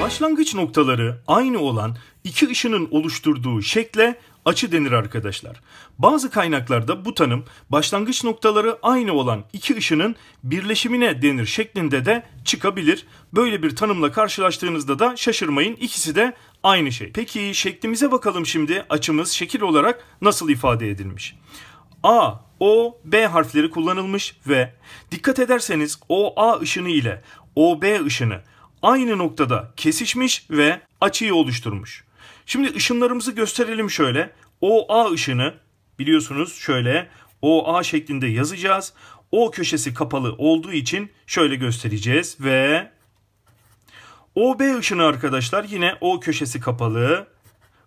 Başlangıç noktaları aynı olan iki ışının oluşturduğu şekle açı denir arkadaşlar. Bazı kaynaklarda bu tanım başlangıç noktaları aynı olan iki ışının birleşimine denir şeklinde de çıkabilir. Böyle bir tanımla karşılaştığınızda da şaşırmayın ikisi de aynı şey. Peki şeklimize bakalım şimdi açımız şekil olarak nasıl ifade edilmiş? A o, B harfleri kullanılmış ve dikkat ederseniz O A ışını ile O B ışını aynı noktada kesişmiş ve açıyı oluşturmuş. Şimdi ışınlarımızı gösterelim şöyle. O A ışını biliyorsunuz şöyle O A şeklinde yazacağız. O köşesi kapalı olduğu için şöyle göstereceğiz ve O B ışını arkadaşlar yine O köşesi kapalı.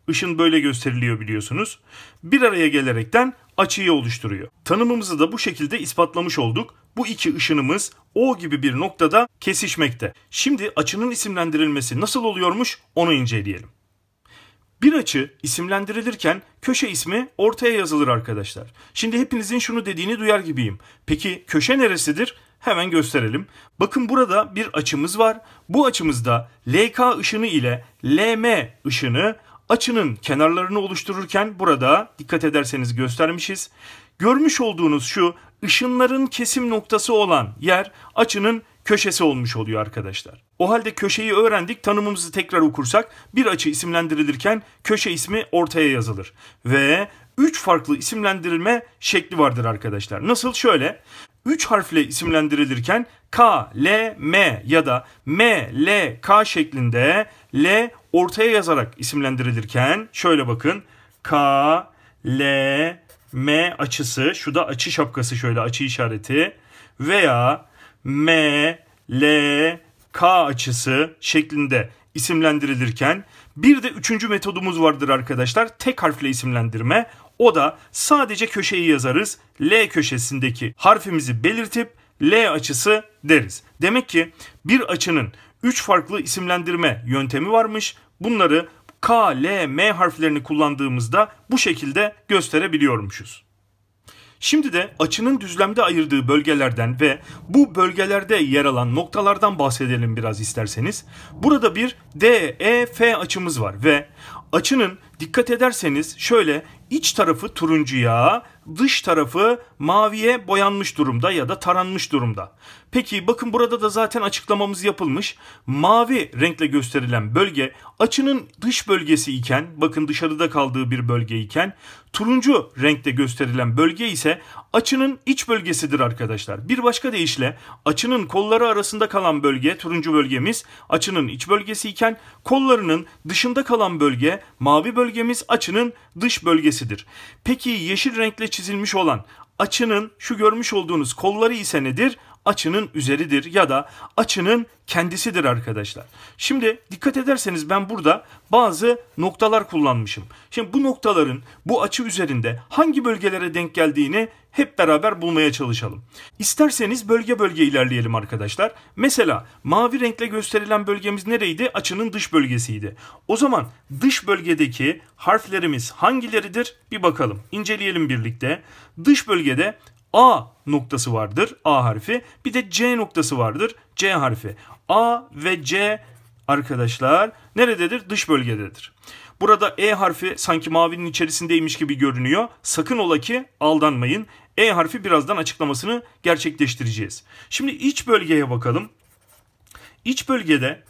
Işın böyle gösteriliyor biliyorsunuz. Bir araya gelerekten açıyı oluşturuyor. Tanımımızı da bu şekilde ispatlamış olduk. Bu iki ışınımız O gibi bir noktada kesişmekte. Şimdi açının isimlendirilmesi nasıl oluyormuş onu inceleyelim. Bir açı isimlendirilirken köşe ismi ortaya yazılır arkadaşlar. Şimdi hepinizin şunu dediğini duyar gibiyim. Peki köşe neresidir? Hemen gösterelim. Bakın burada bir açımız var. Bu açımızda LK ışını ile LM ışını açının kenarlarını oluştururken burada dikkat ederseniz göstermişiz. Görmüş olduğunuz şu ışınların kesim noktası olan yer açının köşesi olmuş oluyor arkadaşlar. O halde köşeyi öğrendik tanımımızı tekrar okursak bir açı isimlendirilirken köşe ismi ortaya yazılır. Ve 3 farklı isimlendirilme şekli vardır arkadaşlar. Nasıl? Şöyle. 3 harfle isimlendirilirken K, L, M ya da M, L, K şeklinde L ortaya yazarak isimlendirilirken şöyle bakın K, L, M açısı şu da açı şapkası şöyle açı işareti veya M, L, K açısı şeklinde isimlendirilirken bir de üçüncü metodumuz vardır arkadaşlar. Tek harfle isimlendirme. O da sadece köşeyi yazarız. L köşesindeki harfimizi belirtip L açısı deriz. Demek ki bir açının 3 farklı isimlendirme yöntemi varmış. Bunları K, L, M harflerini kullandığımızda bu şekilde gösterebiliyormuşuz. Şimdi de açının düzlemde ayırdığı bölgelerden ve bu bölgelerde yer alan noktalardan bahsedelim biraz isterseniz. Burada bir D, E, F açımız var ve açının dikkat ederseniz şöyle İç tarafı turuncuya, dış tarafı maviye boyanmış durumda ya da taranmış durumda. Peki bakın burada da zaten açıklamamız yapılmış. Mavi renkle gösterilen bölge açının dış bölgesi iken, bakın dışarıda kaldığı bir bölge iken, turuncu renkte gösterilen bölge ise açının iç bölgesidir arkadaşlar. Bir başka deyişle açının kolları arasında kalan bölge turuncu bölgemiz açının iç bölgesi iken kollarının dışında kalan bölge mavi bölgemiz açının dış bölgesi hangisidir? Peki yeşil renkle çizilmiş olan açının şu görmüş olduğunuz kolları ise nedir? açının üzeridir ya da açının kendisidir arkadaşlar. Şimdi dikkat ederseniz ben burada bazı noktalar kullanmışım. Şimdi bu noktaların bu açı üzerinde hangi bölgelere denk geldiğini hep beraber bulmaya çalışalım. İsterseniz bölge bölge ilerleyelim arkadaşlar. Mesela mavi renkle gösterilen bölgemiz nereydi? Açının dış bölgesiydi. O zaman dış bölgedeki harflerimiz hangileridir? Bir bakalım. İnceleyelim birlikte. Dış bölgede A noktası vardır. A harfi. Bir de C noktası vardır. C harfi. A ve C arkadaşlar nerededir? Dış bölgededir. Burada E harfi sanki mavinin içerisindeymiş gibi görünüyor. Sakın ola ki aldanmayın. E harfi birazdan açıklamasını gerçekleştireceğiz. Şimdi iç bölgeye bakalım. İç bölgede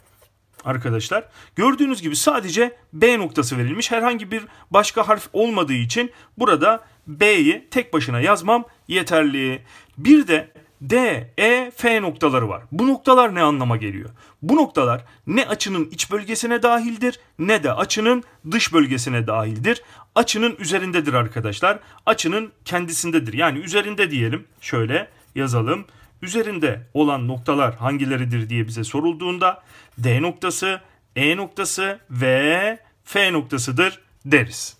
arkadaşlar. Gördüğünüz gibi sadece B noktası verilmiş. Herhangi bir başka harf olmadığı için burada B'yi tek başına yazmam yeterli. Bir de D, E, F noktaları var. Bu noktalar ne anlama geliyor? Bu noktalar ne açının iç bölgesine dahildir ne de açının dış bölgesine dahildir. Açının üzerindedir arkadaşlar. Açının kendisindedir. Yani üzerinde diyelim. Şöyle yazalım üzerinde olan noktalar hangileridir diye bize sorulduğunda D noktası, E noktası ve F noktasıdır deriz.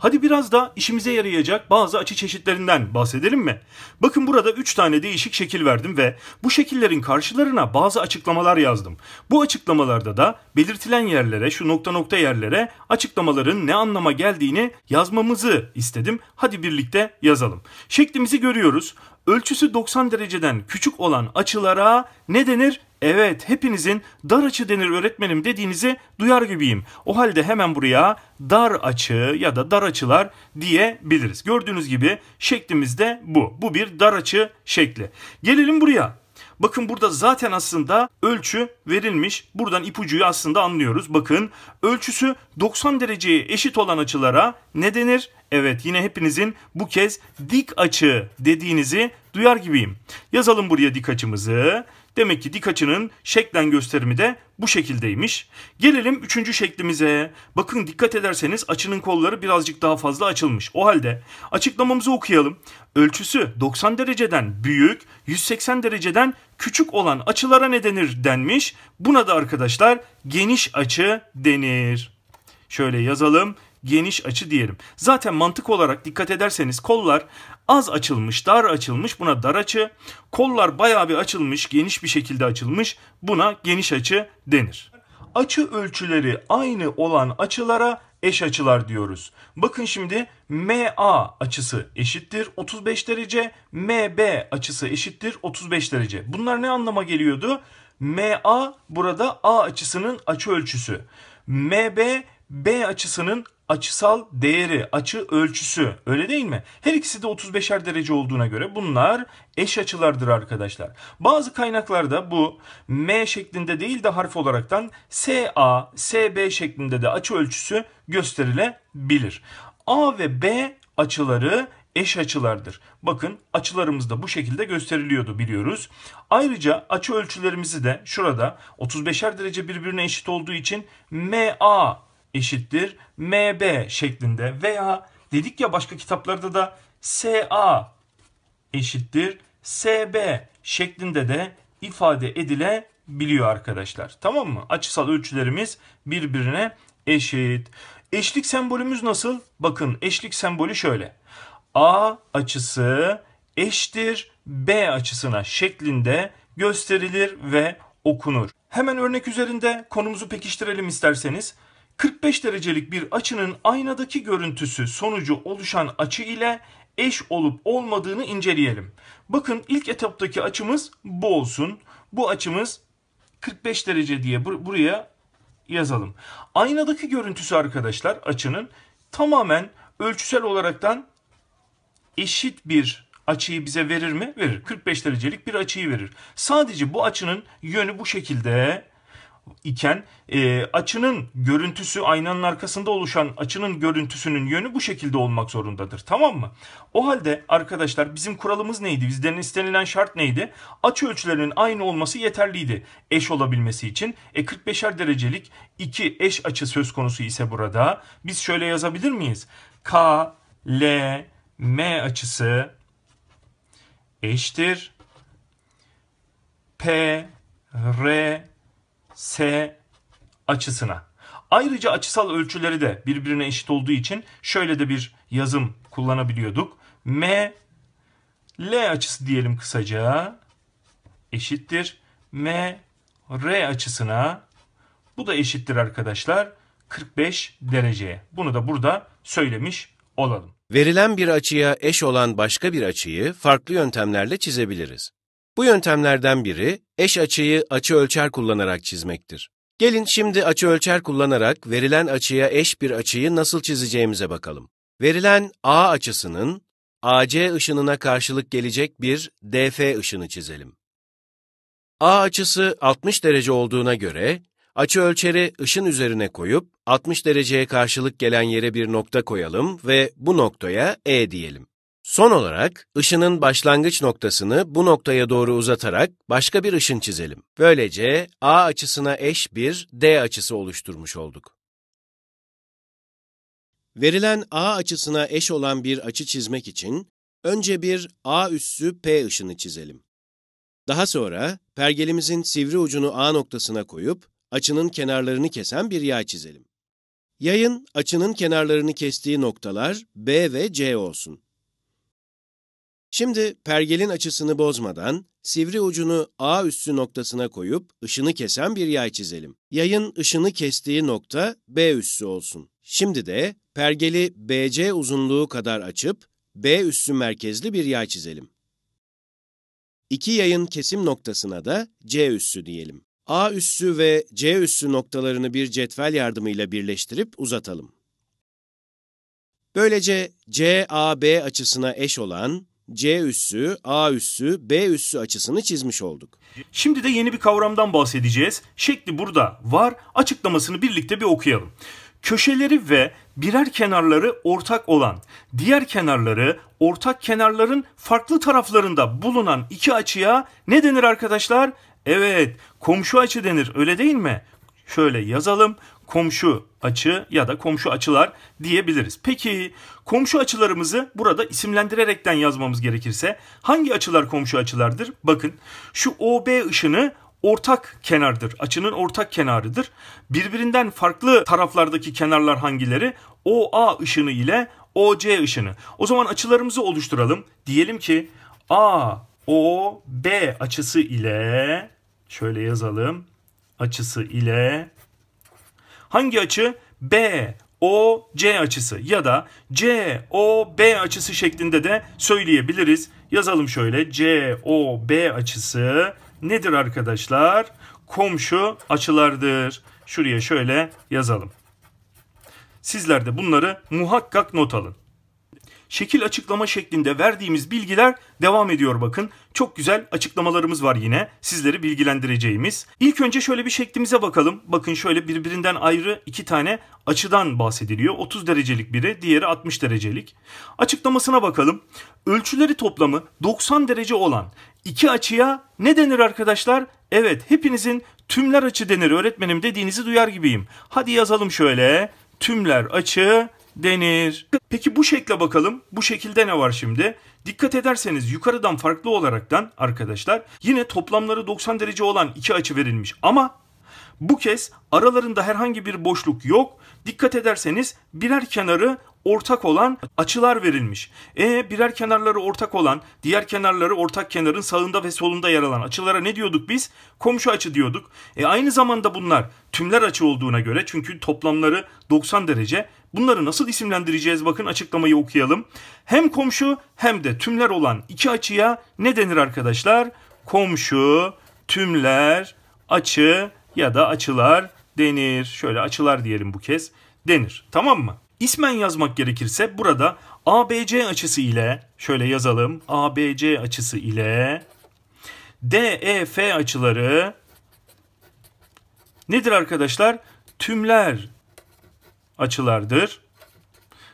Hadi biraz da işimize yarayacak bazı açı çeşitlerinden bahsedelim mi? Bakın burada 3 tane değişik şekil verdim ve bu şekillerin karşılarına bazı açıklamalar yazdım. Bu açıklamalarda da belirtilen yerlere, şu nokta nokta yerlere açıklamaların ne anlama geldiğini yazmamızı istedim. Hadi birlikte yazalım. Şeklimizi görüyoruz ölçüsü 90 dereceden küçük olan açılara ne denir? Evet hepinizin dar açı denir öğretmenim dediğinizi duyar gibiyim. O halde hemen buraya dar açı ya da dar açılar diyebiliriz. Gördüğünüz gibi şeklimiz de bu. Bu bir dar açı şekli. Gelelim buraya. Bakın burada zaten aslında ölçü verilmiş. Buradan ipucuyu aslında anlıyoruz. Bakın ölçüsü 90 dereceye eşit olan açılara ne denir? Evet yine hepinizin bu kez dik açı dediğinizi duyar gibiyim. Yazalım buraya dik açımızı. Demek ki dik açının şeklen gösterimi de bu şekildeymiş. Gelelim üçüncü şeklimize. Bakın dikkat ederseniz açının kolları birazcık daha fazla açılmış. O halde açıklamamızı okuyalım. Ölçüsü 90 dereceden büyük, 180 dereceden küçük olan açılara ne denir denmiş. Buna da arkadaşlar geniş açı denir. Şöyle yazalım geniş açı diyelim. Zaten mantık olarak dikkat ederseniz kollar az açılmış, dar açılmış, buna dar açı. Kollar bayağı bir açılmış, geniş bir şekilde açılmış, buna geniş açı denir. Açı ölçüleri aynı olan açılara eş açılar diyoruz. Bakın şimdi MA açısı eşittir 35 derece, MB açısı eşittir 35 derece. Bunlar ne anlama geliyordu? MA burada A açısının açı ölçüsü. MB B açısının açısal değeri, açı ölçüsü öyle değil mi? Her ikisi de 35'er derece olduğuna göre bunlar eş açılardır arkadaşlar. Bazı kaynaklarda bu M şeklinde değil de harf olaraktan SA, SB şeklinde de açı ölçüsü gösterilebilir. A ve B açıları eş açılardır. Bakın açılarımız da bu şekilde gösteriliyordu biliyoruz. Ayrıca açı ölçülerimizi de şurada 35'er derece birbirine eşit olduğu için MA eşittir MB şeklinde veya dedik ya başka kitaplarda da SA eşittir SB şeklinde de ifade edilebiliyor arkadaşlar. Tamam mı? Açısal ölçülerimiz birbirine eşit. Eşlik sembolümüz nasıl? Bakın eşlik sembolü şöyle. A açısı eşittir B açısına şeklinde gösterilir ve okunur. Hemen örnek üzerinde konumuzu pekiştirelim isterseniz. 45 derecelik bir açının aynadaki görüntüsü sonucu oluşan açı ile eş olup olmadığını inceleyelim. Bakın ilk etaptaki açımız bu olsun. Bu açımız 45 derece diye bur buraya yazalım. Aynadaki görüntüsü arkadaşlar açının tamamen ölçüsel olaraktan eşit bir açıyı bize verir mi? Verir. 45 derecelik bir açıyı verir. Sadece bu açının yönü bu şekilde iken e, açının görüntüsü aynanın arkasında oluşan açının görüntüsünün yönü bu şekilde olmak zorundadır. Tamam mı? O halde arkadaşlar bizim kuralımız neydi? Bizden istenilen şart neydi? Açı ölçülerinin aynı olması yeterliydi eş olabilmesi için. E 45'er derecelik iki eş açı söz konusu ise burada biz şöyle yazabilir miyiz? K, L, M açısı eşittir P, R, S açısına. Ayrıca açısal ölçüleri de birbirine eşit olduğu için şöyle de bir yazım kullanabiliyorduk. M L açısı diyelim kısaca eşittir. M R açısına bu da eşittir arkadaşlar 45 dereceye. Bunu da burada söylemiş olalım. Verilen bir açıya eş olan başka bir açıyı farklı yöntemlerle çizebiliriz. Bu yöntemlerden biri eş açıyı açı ölçer kullanarak çizmektir. Gelin şimdi açı ölçer kullanarak verilen açıya eş bir açıyı nasıl çizeceğimize bakalım. Verilen A açısının AC ışınına karşılık gelecek bir DF ışını çizelim. A açısı 60 derece olduğuna göre açı ölçeri ışın üzerine koyup 60 dereceye karşılık gelen yere bir nokta koyalım ve bu noktaya E diyelim. Son olarak ışının başlangıç noktasını bu noktaya doğru uzatarak başka bir ışın çizelim. Böylece A açısına eş bir D açısı oluşturmuş olduk. Verilen A açısına eş olan bir açı çizmek için önce bir A üssü P ışını çizelim. Daha sonra pergelimizin sivri ucunu A noktasına koyup açının kenarlarını kesen bir yay çizelim. Yayın açının kenarlarını kestiği noktalar B ve C olsun. Şimdi pergelin açısını bozmadan sivri ucunu A üssü noktasına koyup ışını kesen bir yay çizelim. Yayın ışını kestiği nokta B üssü olsun. Şimdi de pergeli BC uzunluğu kadar açıp B üssü merkezli bir yay çizelim. İki yayın kesim noktasına da C üssü diyelim. A üssü ve C üssü noktalarını bir cetvel yardımıyla birleştirip uzatalım. Böylece CAB açısına eş olan C üssü, A üssü, B üssü açısını çizmiş olduk. Şimdi de yeni bir kavramdan bahsedeceğiz. Şekli burada var. Açıklamasını birlikte bir okuyalım. Köşeleri ve birer kenarları ortak olan, diğer kenarları ortak kenarların farklı taraflarında bulunan iki açıya ne denir arkadaşlar? Evet, komşu açı denir. Öyle değil mi? Şöyle yazalım komşu açı ya da komşu açılar diyebiliriz. Peki komşu açılarımızı burada isimlendirerekten yazmamız gerekirse hangi açılar komşu açılardır? Bakın şu OB ışını ortak kenardır. Açının ortak kenarıdır. Birbirinden farklı taraflardaki kenarlar hangileri? OA ışını ile OC ışını. O zaman açılarımızı oluşturalım. Diyelim ki A O B açısı ile şöyle yazalım. Açısı ile Hangi açı? B, O, C açısı ya da C, O, B açısı şeklinde de söyleyebiliriz. Yazalım şöyle C, O, B açısı nedir arkadaşlar? Komşu açılardır. Şuraya şöyle yazalım. Sizler de bunları muhakkak not alın şekil açıklama şeklinde verdiğimiz bilgiler devam ediyor bakın. Çok güzel açıklamalarımız var yine sizleri bilgilendireceğimiz. İlk önce şöyle bir şeklimize bakalım. Bakın şöyle birbirinden ayrı iki tane açıdan bahsediliyor. 30 derecelik biri, diğeri 60 derecelik. Açıklamasına bakalım. Ölçüleri toplamı 90 derece olan iki açıya ne denir arkadaşlar? Evet, hepinizin tümler açı denir öğretmenim dediğinizi duyar gibiyim. Hadi yazalım şöyle. Tümler açı denir. Peki bu şekle bakalım. Bu şekilde ne var şimdi? Dikkat ederseniz yukarıdan farklı olaraktan arkadaşlar yine toplamları 90 derece olan iki açı verilmiş ama bu kez aralarında herhangi bir boşluk yok. Dikkat ederseniz birer kenarı ortak olan açılar verilmiş. E birer kenarları ortak olan, diğer kenarları ortak kenarın sağında ve solunda yer alan açılara ne diyorduk biz? Komşu açı diyorduk. E aynı zamanda bunlar tümler açı olduğuna göre çünkü toplamları 90 derece. Bunları nasıl isimlendireceğiz? Bakın açıklamayı okuyalım. Hem komşu hem de tümler olan iki açıya ne denir arkadaşlar? Komşu, tümler, açı ya da açılar denir. Şöyle açılar diyelim bu kez denir. Tamam mı? İsmen yazmak gerekirse burada ABC açısı ile şöyle yazalım. ABC açısı ile DEF açıları nedir arkadaşlar? Tümler açılardır.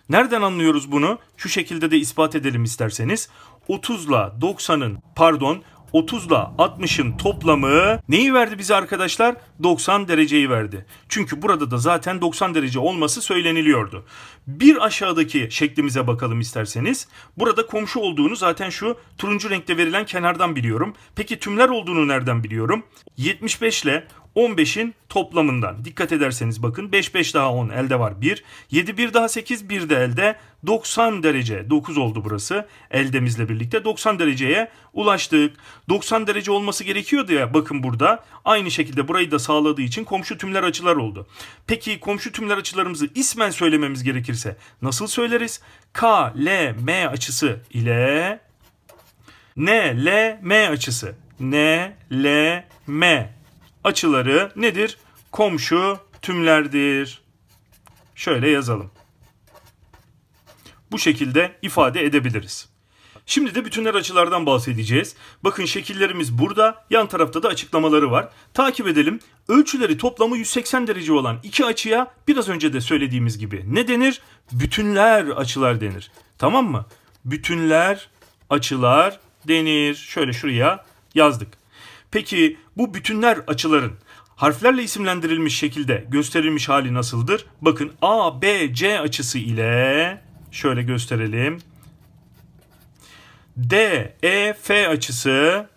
Nereden anlıyoruz bunu? Şu şekilde de ispat edelim isterseniz. 30 ile 90'ın pardon 30 ile 60'ın toplamı neyi verdi bize arkadaşlar? 90 dereceyi verdi. Çünkü burada da zaten 90 derece olması söyleniliyordu. Bir aşağıdaki şeklimize bakalım isterseniz. Burada komşu olduğunu zaten şu turuncu renkte verilen kenardan biliyorum. Peki tümler olduğunu nereden biliyorum? 75 ile 15'in toplamından. Dikkat ederseniz bakın 5 5 daha 10 elde var 1. 7 1 daha 8 1 de elde. 90 derece 9 oldu burası eldemizle birlikte 90 dereceye ulaştık. 90 derece olması gerekiyordu ya bakın burada. Aynı şekilde burayı da sağladığı için komşu tümler açılar oldu. Peki komşu tümler açılarımızı ismen söylememiz gerekirse nasıl söyleriz? K, L, M açısı ile N, L, M açısı. N, L, M açıları nedir? Komşu tümlerdir. Şöyle yazalım. Bu şekilde ifade edebiliriz. Şimdi de bütünler açılardan bahsedeceğiz. Bakın şekillerimiz burada, yan tarafta da açıklamaları var. Takip edelim. Ölçüleri toplamı 180 derece olan iki açıya biraz önce de söylediğimiz gibi ne denir? Bütünler açılar denir. Tamam mı? Bütünler açılar denir. Şöyle şuraya yazdık. Peki bu bütünler açıların harflerle isimlendirilmiş şekilde gösterilmiş hali nasıldır? Bakın A, B, C açısı ile şöyle gösterelim. D, E, F açısı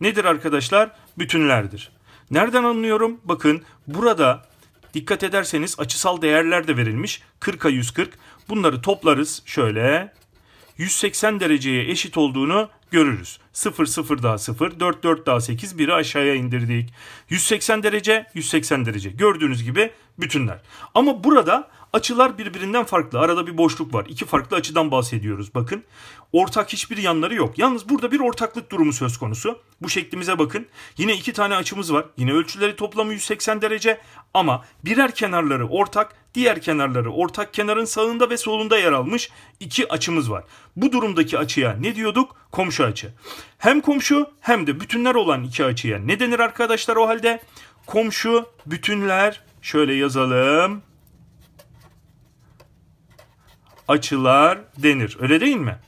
nedir arkadaşlar? Bütünlerdir. Nereden anlıyorum? Bakın burada dikkat ederseniz açısal değerler de verilmiş. 40'a 140. Bunları toplarız şöyle. 180 dereceye eşit olduğunu görürüz. 0 0 daha 0, 4 4 daha 8, 1'i aşağıya indirdik. 180 derece, 180 derece. Gördüğünüz gibi bütünler. Ama burada Açılar birbirinden farklı. Arada bir boşluk var. İki farklı açıdan bahsediyoruz bakın. Ortak hiçbir yanları yok. Yalnız burada bir ortaklık durumu söz konusu. Bu şeklimize bakın. Yine iki tane açımız var. Yine ölçüleri toplamı 180 derece ama birer kenarları ortak, diğer kenarları ortak kenarın sağında ve solunda yer almış iki açımız var. Bu durumdaki açıya ne diyorduk? Komşu açı. Hem komşu hem de bütünler olan iki açıya ne denir arkadaşlar o halde? Komşu bütünler şöyle yazalım açılar denir. Öyle değil mi?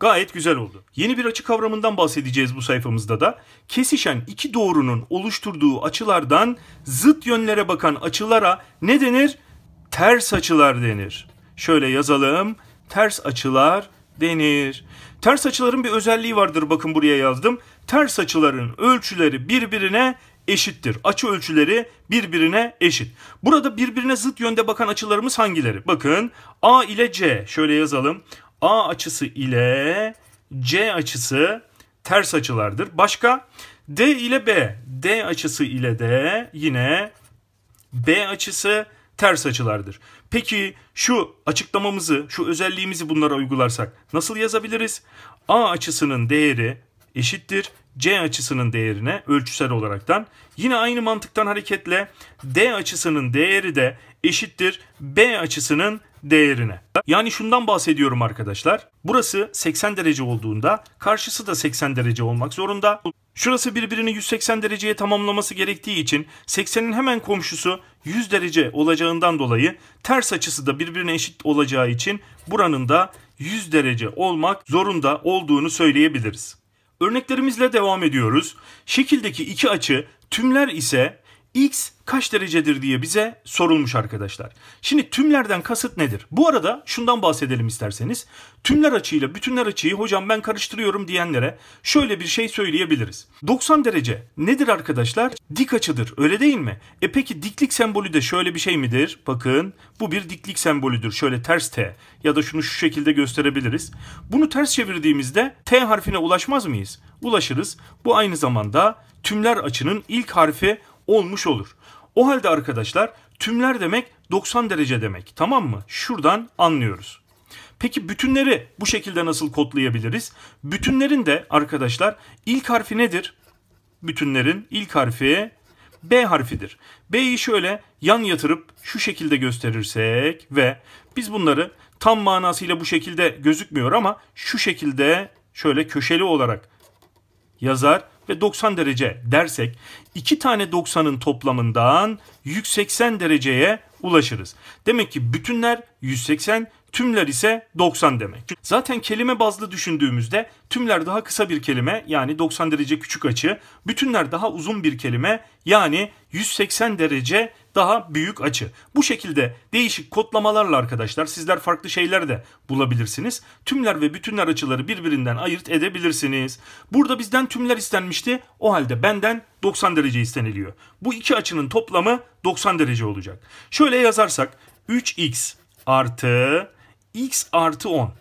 Gayet güzel oldu. Yeni bir açı kavramından bahsedeceğiz bu sayfamızda da. Kesişen iki doğrunun oluşturduğu açılardan zıt yönlere bakan açılara ne denir? Ters açılar denir. Şöyle yazalım. Ters açılar denir. Ters açıların bir özelliği vardır bakın buraya yazdım. Ters açıların ölçüleri birbirine eşittir. Açı ölçüleri birbirine eşit. Burada birbirine zıt yönde bakan açılarımız hangileri? Bakın A ile C şöyle yazalım. A açısı ile C açısı ters açılardır. Başka D ile B, D açısı ile de yine B açısı ters açılardır. Peki şu açıklamamızı, şu özelliğimizi bunlara uygularsak nasıl yazabiliriz? A açısının değeri eşittir C açısının değerine ölçüsel olaraktan yine aynı mantıktan hareketle D açısının değeri de eşittir B açısının değerine. Yani şundan bahsediyorum arkadaşlar. Burası 80 derece olduğunda karşısı da 80 derece olmak zorunda. Şurası birbirini 180 dereceye tamamlaması gerektiği için 80'in hemen komşusu 100 derece olacağından dolayı ters açısı da birbirine eşit olacağı için buranın da 100 derece olmak zorunda olduğunu söyleyebiliriz. Örneklerimizle devam ediyoruz. Şekildeki iki açı tümler ise x kaç derecedir diye bize sorulmuş arkadaşlar. Şimdi tümlerden kasıt nedir? Bu arada şundan bahsedelim isterseniz. Tümler açıyla bütünler açıyı hocam ben karıştırıyorum diyenlere şöyle bir şey söyleyebiliriz. 90 derece nedir arkadaşlar? Dik açıdır öyle değil mi? E peki diklik sembolü de şöyle bir şey midir? Bakın bu bir diklik sembolüdür. Şöyle ters T ya da şunu şu şekilde gösterebiliriz. Bunu ters çevirdiğimizde T harfine ulaşmaz mıyız? Ulaşırız. Bu aynı zamanda tümler açının ilk harfi olmuş olur. O halde arkadaşlar tümler demek 90 derece demek. Tamam mı? Şuradan anlıyoruz. Peki bütünleri bu şekilde nasıl kodlayabiliriz? Bütünlerin de arkadaşlar ilk harfi nedir? Bütünlerin ilk harfi B harfidir. B'yi şöyle yan yatırıp şu şekilde gösterirsek ve biz bunları tam manasıyla bu şekilde gözükmüyor ama şu şekilde şöyle köşeli olarak yazar ve 90 derece dersek iki tane 90'ın toplamından 180 dereceye ulaşırız. Demek ki bütünler 180, Tümler ise 90 demek. Zaten kelime bazlı düşündüğümüzde tümler daha kısa bir kelime yani 90 derece küçük açı, bütünler daha uzun bir kelime yani 180 derece daha büyük açı. Bu şekilde değişik kodlamalarla arkadaşlar sizler farklı şeyler de bulabilirsiniz. Tümler ve bütünler açıları birbirinden ayırt edebilirsiniz. Burada bizden tümler istenmişti. O halde benden 90 derece isteniliyor. Bu iki açının toplamı 90 derece olacak. Şöyle yazarsak 3x artı x artı 10.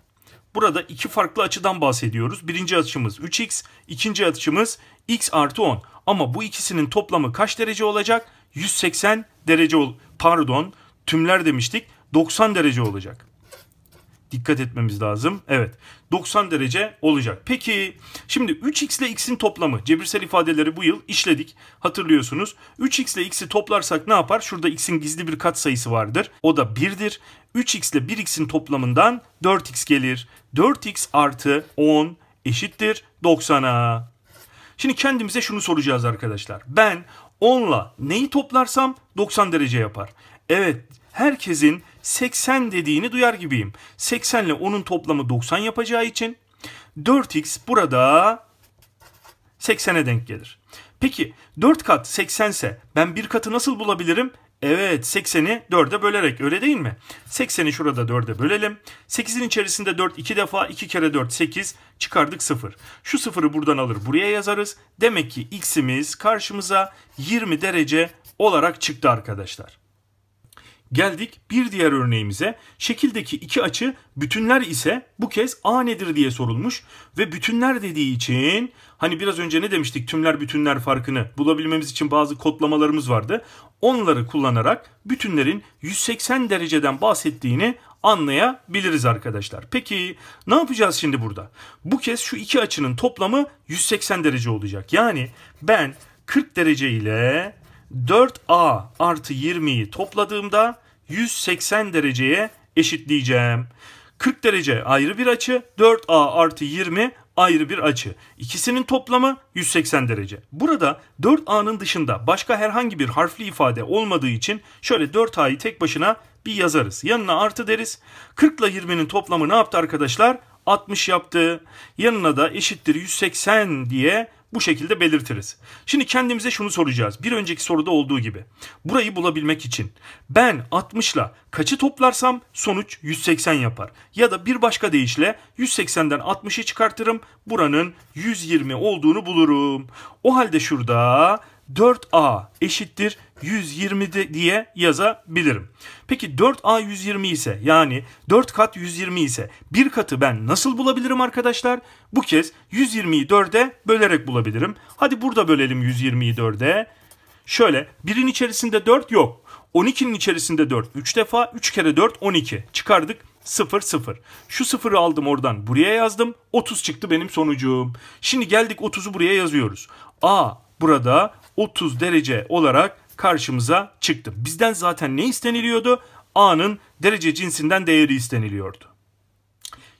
Burada iki farklı açıdan bahsediyoruz. Birinci açımız 3x, ikinci açımız x artı 10. Ama bu ikisinin toplamı kaç derece olacak? 180 derece ol pardon tümler demiştik 90 derece olacak. Dikkat etmemiz lazım. Evet 90 derece olacak. Peki şimdi 3x ile x'in toplamı cebirsel ifadeleri bu yıl işledik. Hatırlıyorsunuz 3x ile x'i toplarsak ne yapar? Şurada x'in gizli bir kat sayısı vardır. O da 1'dir. 3x ile 1x'in toplamından 4x gelir. 4x artı 10 eşittir 90'a. Şimdi kendimize şunu soracağız arkadaşlar. Ben 10'la neyi toplarsam 90 derece yapar. Evet herkesin 80 dediğini duyar gibiyim. 80 ile 10'un toplamı 90 yapacağı için 4x burada 80'e denk gelir. Peki 4 kat 80 ise ben bir katı nasıl bulabilirim? Evet 80'i 4'e bölerek öyle değil mi? 80'i şurada 4'e bölelim. 8'in içerisinde 4 2 defa 2 kere 4 8 çıkardık 0. Şu 0'ı buradan alır buraya yazarız. Demek ki x'imiz karşımıza 20 derece olarak çıktı arkadaşlar. Geldik bir diğer örneğimize. Şekildeki iki açı bütünler ise bu kez A nedir diye sorulmuş ve bütünler dediği için hani biraz önce ne demiştik tümler bütünler farkını bulabilmemiz için bazı kodlamalarımız vardı. Onları kullanarak bütünlerin 180 dereceden bahsettiğini anlayabiliriz arkadaşlar. Peki ne yapacağız şimdi burada? Bu kez şu iki açının toplamı 180 derece olacak. Yani ben 40 derece ile 4A artı 20'yi topladığımda 180 dereceye eşitleyeceğim. 40 derece ayrı bir açı, 4A artı 20 ayrı bir açı. İkisinin toplamı 180 derece. Burada 4A'nın dışında başka herhangi bir harfli ifade olmadığı için şöyle 4A'yı tek başına bir yazarız. Yanına artı deriz. 40 ile 20'nin toplamı ne yaptı arkadaşlar? 60 yaptı. Yanına da eşittir 180 diye bu şekilde belirtiriz. Şimdi kendimize şunu soracağız. Bir önceki soruda olduğu gibi. Burayı bulabilmek için ben 60'la kaçı toplarsam sonuç 180 yapar. Ya da bir başka deyişle 180'den 60'ı çıkartırım. Buranın 120 olduğunu bulurum. O halde şurada 4A eşittir 120 diye yazabilirim. Peki 4A 120 ise yani 4 kat 120 ise bir katı ben nasıl bulabilirim arkadaşlar? Bu kez 120'yi 4'e bölerek bulabilirim. Hadi burada bölelim 120'yi 4'e. Şöyle 1'in içerisinde 4 yok. 12'nin içerisinde 4 3 defa 3 kere 4 12 çıkardık 0 0. Şu 0'ı aldım oradan buraya yazdım 30 çıktı benim sonucum. Şimdi geldik 30'u buraya yazıyoruz. A burada 30 derece olarak karşımıza çıktı. Bizden zaten ne isteniliyordu? A'nın derece cinsinden değeri isteniliyordu.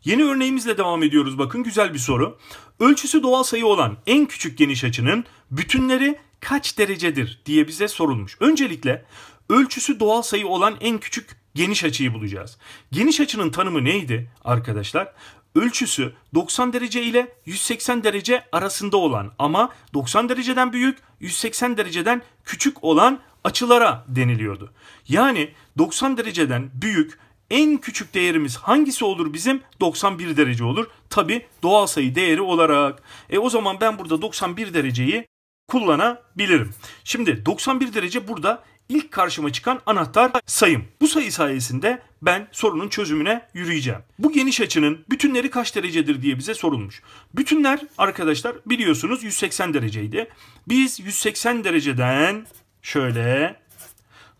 Yeni örneğimizle devam ediyoruz bakın güzel bir soru. Ölçüsü doğal sayı olan en küçük geniş açının bütünleri kaç derecedir diye bize sorulmuş. Öncelikle ölçüsü doğal sayı olan en küçük geniş açıyı bulacağız. Geniş açının tanımı neydi arkadaşlar? ölçüsü 90 derece ile 180 derece arasında olan ama 90 dereceden büyük 180 dereceden küçük olan açılara deniliyordu. Yani 90 dereceden büyük en küçük değerimiz hangisi olur bizim? 91 derece olur. Tabi doğal sayı değeri olarak. E o zaman ben burada 91 dereceyi kullanabilirim. Şimdi 91 derece burada ilk karşıma çıkan anahtar sayım. Bu sayı sayesinde ben sorunun çözümüne yürüyeceğim. Bu geniş açının bütünleri kaç derecedir diye bize sorulmuş. Bütünler arkadaşlar biliyorsunuz 180 dereceydi. Biz 180 dereceden şöyle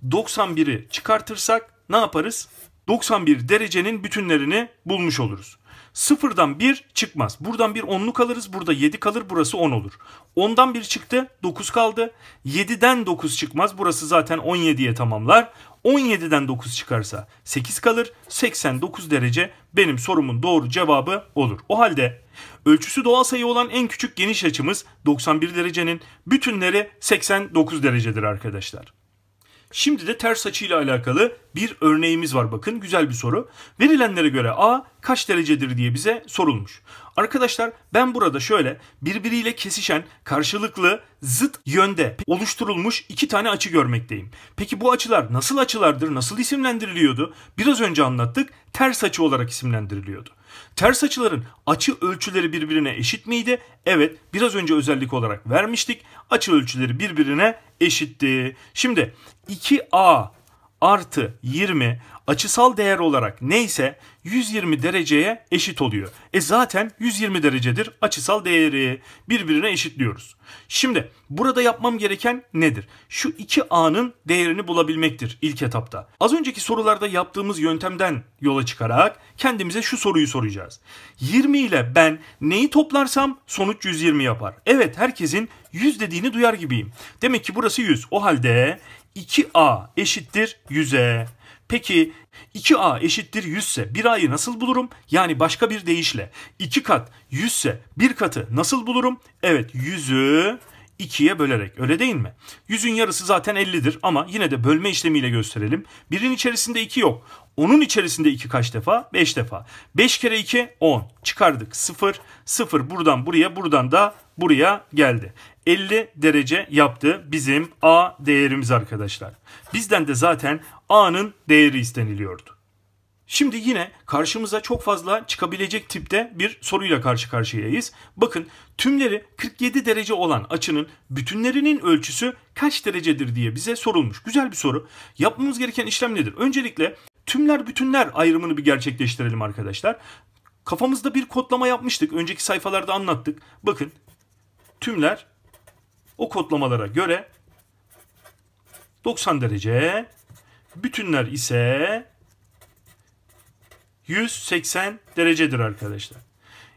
91'i çıkartırsak ne yaparız? 91 derecenin bütünlerini bulmuş oluruz. Sıfırdan 1 çıkmaz. Buradan bir 10'luk alırız. Burada 7 kalır. Burası 10 olur. 10'dan 1 çıktı. 9 kaldı. 7'den 9 çıkmaz. Burası zaten 17'ye tamamlar. 17'den 9 çıkarsa 8 kalır. 89 derece benim sorumun doğru cevabı olur. O halde ölçüsü doğal sayı olan en küçük geniş açımız 91 derecenin bütünleri 89 derecedir arkadaşlar. Şimdi de ters açıyla alakalı bir örneğimiz var bakın güzel bir soru. Verilenlere göre A kaç derecedir diye bize sorulmuş. Arkadaşlar ben burada şöyle birbiriyle kesişen karşılıklı zıt yönde oluşturulmuş iki tane açı görmekteyim. Peki bu açılar nasıl açılardır, nasıl isimlendiriliyordu? Biraz önce anlattık ters açı olarak isimlendiriliyordu. Ters açıların açı ölçüleri birbirine eşit miydi? Evet, biraz önce özellik olarak vermiştik. Açı ölçüleri birbirine eşitti. Şimdi 2A artı 20 açısal değer olarak neyse 120 dereceye eşit oluyor. E zaten 120 derecedir açısal değeri birbirine eşitliyoruz. Şimdi burada yapmam gereken nedir? Şu iki A'nın değerini bulabilmektir ilk etapta. Az önceki sorularda yaptığımız yöntemden yola çıkarak kendimize şu soruyu soracağız. 20 ile ben neyi toplarsam sonuç 120 yapar. Evet herkesin 100 dediğini duyar gibiyim. Demek ki burası 100. O halde 2A eşittir 100'e. Peki 2a eşittir 100 ise 1a'yı nasıl bulurum? Yani başka bir deyişle 2 kat 100 ise 1 katı nasıl bulurum? Evet 100'ü 2'ye bölerek öyle değil mi? 100'ün yarısı zaten 50'dir ama yine de bölme işlemiyle gösterelim. Birin içerisinde 2 yok. Onun içerisinde 2 kaç defa? 5 defa. 5 kere 2 10. Çıkardık 0. 0 buradan buraya buradan da buraya geldi. 50 derece yaptı bizim A değerimiz arkadaşlar. Bizden de zaten A'nın değeri isteniliyordu. Şimdi yine karşımıza çok fazla çıkabilecek tipte bir soruyla karşı karşıyayız. Bakın tümleri 47 derece olan açının bütünlerinin ölçüsü kaç derecedir diye bize sorulmuş. Güzel bir soru. Yapmamız gereken işlem nedir? Öncelikle tümler bütünler ayrımını bir gerçekleştirelim arkadaşlar. Kafamızda bir kodlama yapmıştık. Önceki sayfalarda anlattık. Bakın tümler o kodlamalara göre 90 derece Bütünler ise 180 derecedir arkadaşlar.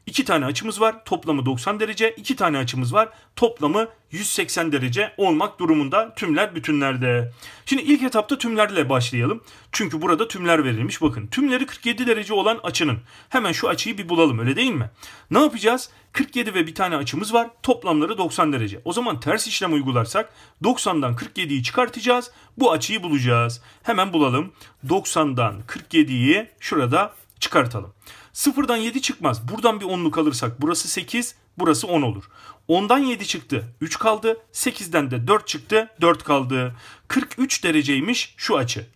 2 tane açımız var toplamı 90 derece, 2 tane açımız var toplamı 180 derece olmak durumunda tümler bütünlerde. Şimdi ilk etapta tümlerle başlayalım. Çünkü burada tümler verilmiş. Bakın tümleri 47 derece olan açının. Hemen şu açıyı bir bulalım öyle değil mi? Ne yapacağız? 47 ve bir tane açımız var. Toplamları 90 derece. O zaman ters işlem uygularsak 90'dan 47'yi çıkartacağız. Bu açıyı bulacağız. Hemen bulalım. 90'dan 47'yi şurada çıkartalım. Sıfırdan 7 çıkmaz. Buradan bir 10'luk alırsak burası 8, burası 10 olur. 10'dan 7 çıktı 3 kaldı. 8'den de 4 çıktı 4 kaldı. 43 dereceymiş şu açı.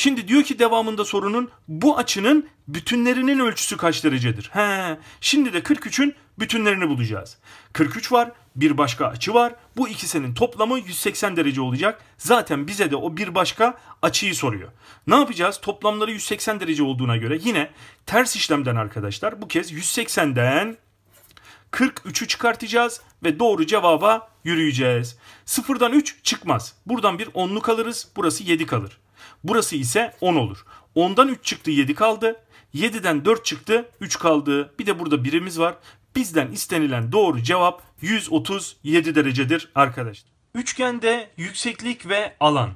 Şimdi diyor ki devamında sorunun bu açının bütünlerinin ölçüsü kaç derecedir? He, şimdi de 43'ün bütünlerini bulacağız. 43 var, bir başka açı var. Bu ikisinin toplamı 180 derece olacak. Zaten bize de o bir başka açıyı soruyor. Ne yapacağız? Toplamları 180 derece olduğuna göre yine ters işlemden arkadaşlar bu kez 180'den 43'ü çıkartacağız ve doğru cevaba yürüyeceğiz. 0'dan 3 çıkmaz. Buradan bir 10'luk alırız. Burası 7 kalır. Burası ise 10 olur. 10'dan 3 çıktı 7 kaldı. 7'den 4 çıktı 3 kaldı. Bir de burada birimiz var. Bizden istenilen doğru cevap 137 derecedir arkadaşlar. Üçgende yükseklik ve alan.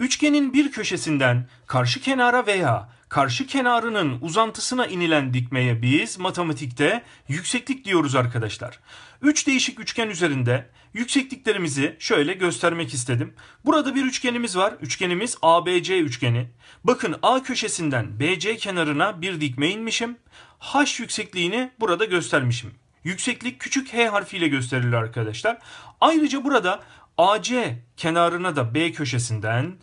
Üçgenin bir köşesinden karşı kenara veya karşı kenarının uzantısına inilen dikmeye biz matematikte yükseklik diyoruz arkadaşlar. 3 değişik üçgen üzerinde yüksekliklerimizi şöyle göstermek istedim. Burada bir üçgenimiz var. Üçgenimiz ABC üçgeni. Bakın A köşesinden BC kenarına bir dikme inmişim. H yüksekliğini burada göstermişim. Yükseklik küçük h harfiyle gösterilir arkadaşlar. Ayrıca burada AC kenarına da B köşesinden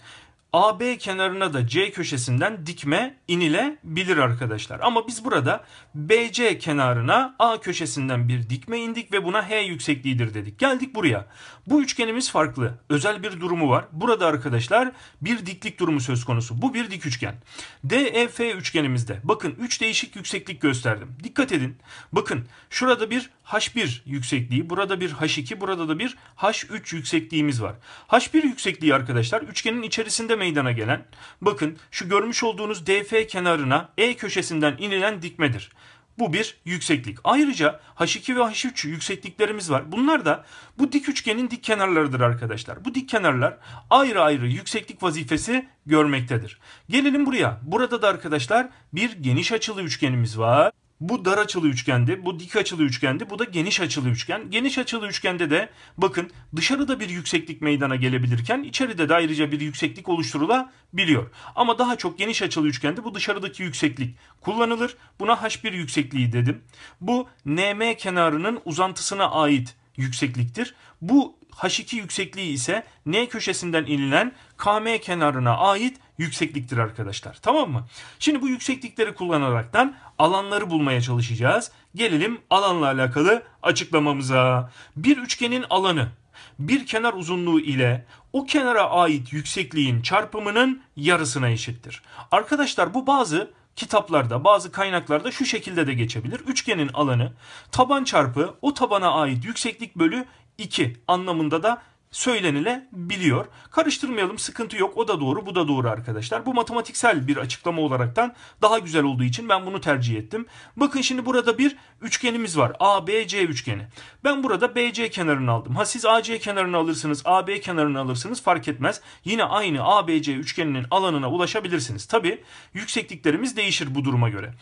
AB kenarına da C köşesinden dikme inilebilir arkadaşlar. Ama biz burada BC kenarına A köşesinden bir dikme indik ve buna H yüksekliğidir dedik. Geldik buraya. Bu üçgenimiz farklı. Özel bir durumu var. Burada arkadaşlar bir diklik durumu söz konusu. Bu bir dik üçgen. DEF üçgenimizde bakın 3 değişik yükseklik gösterdim. Dikkat edin. Bakın şurada bir H1 yüksekliği, burada bir H2, burada da bir H3 yüksekliğimiz var. H1 yüksekliği arkadaşlar üçgenin içerisinde meydana gelen, bakın şu görmüş olduğunuz DF kenarına E köşesinden inilen dikmedir. Bu bir yükseklik. Ayrıca H2 ve H3 yüksekliklerimiz var. Bunlar da bu dik üçgenin dik kenarlarıdır arkadaşlar. Bu dik kenarlar ayrı ayrı yükseklik vazifesi görmektedir. Gelelim buraya. Burada da arkadaşlar bir geniş açılı üçgenimiz var. Bu dar açılı üçgende, bu dik açılı üçgende, bu da geniş açılı üçgen. Geniş açılı üçgende de bakın dışarıda bir yükseklik meydana gelebilirken içeride de ayrıca bir yükseklik oluşturulabiliyor. Ama daha çok geniş açılı üçgende bu dışarıdaki yükseklik kullanılır. Buna H1 yüksekliği dedim. Bu NM kenarının uzantısına ait yüksekliktir. Bu H2 yüksekliği ise N köşesinden inilen KM kenarına ait yüksekliktir arkadaşlar. Tamam mı? Şimdi bu yükseklikleri kullanaraktan alanları bulmaya çalışacağız. Gelelim alanla alakalı açıklamamıza. Bir üçgenin alanı bir kenar uzunluğu ile o kenara ait yüksekliğin çarpımının yarısına eşittir. Arkadaşlar bu bazı kitaplarda, bazı kaynaklarda şu şekilde de geçebilir. Üçgenin alanı taban çarpı o tabana ait yükseklik bölü 2 anlamında da söylenilebiliyor. Karıştırmayalım sıkıntı yok o da doğru bu da doğru arkadaşlar. Bu matematiksel bir açıklama olaraktan daha güzel olduğu için ben bunu tercih ettim. Bakın şimdi burada bir üçgenimiz var ABC üçgeni. Ben burada BC kenarını aldım. Ha siz AC kenarını alırsınız AB kenarını alırsınız fark etmez. Yine aynı ABC üçgeninin alanına ulaşabilirsiniz. Tabi yüksekliklerimiz değişir bu duruma göre.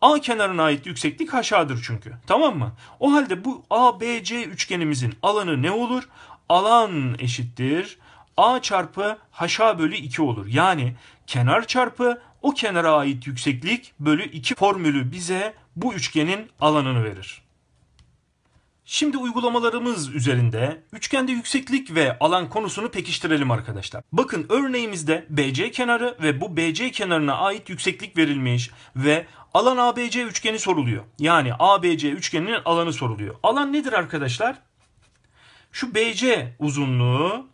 A kenarına ait yükseklik aşağıdır çünkü. Tamam mı? O halde bu ABC üçgenimizin alanı ne olur? Alan eşittir. A çarpı haşa bölü 2 olur. Yani kenar çarpı o kenara ait yükseklik bölü 2 formülü bize bu üçgenin alanını verir. Şimdi uygulamalarımız üzerinde üçgende yükseklik ve alan konusunu pekiştirelim arkadaşlar. Bakın örneğimizde BC kenarı ve bu BC kenarına ait yükseklik verilmiş ve alan ABC üçgeni soruluyor. Yani ABC üçgeninin alanı soruluyor. Alan nedir arkadaşlar? Şu BC uzunluğu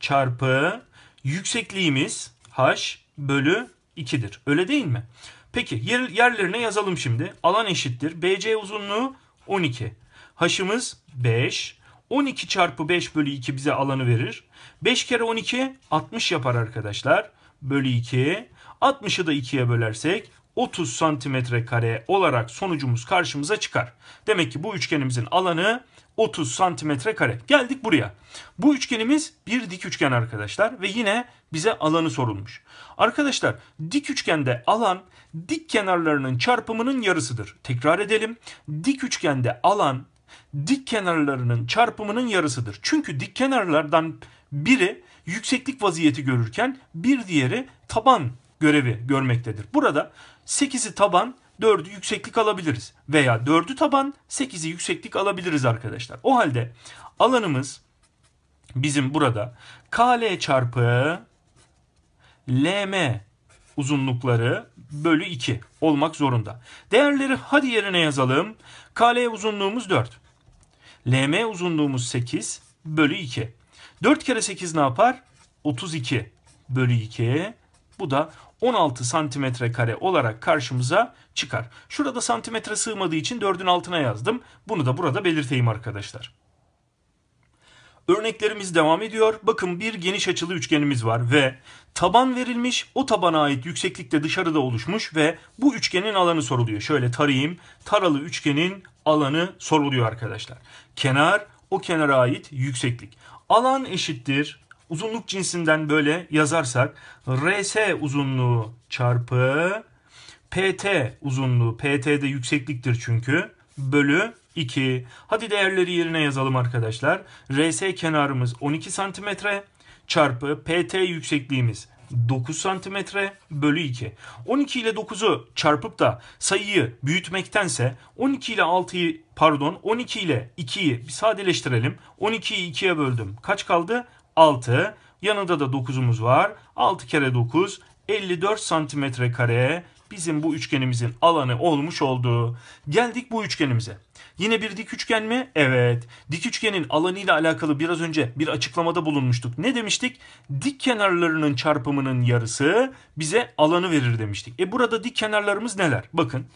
çarpı yüksekliğimiz h bölü 2'dir. Öyle değil mi? Peki yerlerine yazalım şimdi. Alan eşittir. BC uzunluğu 12. Haşımız 5. 12 çarpı 5 bölü 2 bize alanı verir. 5 kere 12 60 yapar arkadaşlar. Bölü 2. 60'ı da 2'ye bölersek 30 santimetre kare olarak sonucumuz karşımıza çıkar. Demek ki bu üçgenimizin alanı 30 santimetre kare. Geldik buraya. Bu üçgenimiz bir dik üçgen arkadaşlar ve yine bize alanı sorulmuş. Arkadaşlar dik üçgende alan dik kenarlarının çarpımının yarısıdır. Tekrar edelim. Dik üçgende alan dik kenarlarının çarpımının yarısıdır. Çünkü dik kenarlardan biri yükseklik vaziyeti görürken bir diğeri taban görevi görmektedir. Burada 8'i taban 4'ü yükseklik alabiliriz. Veya 4'ü taban 8'i yükseklik alabiliriz arkadaşlar. O halde alanımız bizim burada KL çarpı LM uzunlukları bölü 2 olmak zorunda. Değerleri hadi yerine yazalım. KL uzunluğumuz 4. LM uzunluğumuz 8 bölü 2. 4 kere 8 ne yapar? 32 bölü 2. Bu da 16 santimetre kare olarak karşımıza çıkar. Şurada santimetre sığmadığı için 4'ün altına yazdım. Bunu da burada belirteyim arkadaşlar. Örneklerimiz devam ediyor. Bakın bir geniş açılı üçgenimiz var ve taban verilmiş o tabana ait yükseklikte dışarıda oluşmuş ve bu üçgenin alanı soruluyor. Şöyle tarayayım. Taralı üçgenin alanı soruluyor arkadaşlar. Kenar o kenara ait yükseklik. Alan eşittir uzunluk cinsinden böyle yazarsak RS uzunluğu çarpı PT uzunluğu PT de yüksekliktir çünkü bölü 2. Hadi değerleri yerine yazalım arkadaşlar. RS kenarımız 12 santimetre çarpı PT yüksekliğimiz 9 santimetre bölü 2. 12 ile 9'u çarpıp da sayıyı büyütmektense 12 ile 6'yı pardon 12 ile 2'yi bir sadeleştirelim. 12'yi 2'ye böldüm. Kaç kaldı? 6. Yanında da 9'umuz var. 6 kere 9 54 santimetre kare bizim bu üçgenimizin alanı olmuş oldu. Geldik bu üçgenimize. Yine bir dik üçgen mi? Evet. Dik üçgenin alanı ile alakalı biraz önce bir açıklamada bulunmuştuk. Ne demiştik? Dik kenarlarının çarpımının yarısı bize alanı verir demiştik. E burada dik kenarlarımız neler? Bakın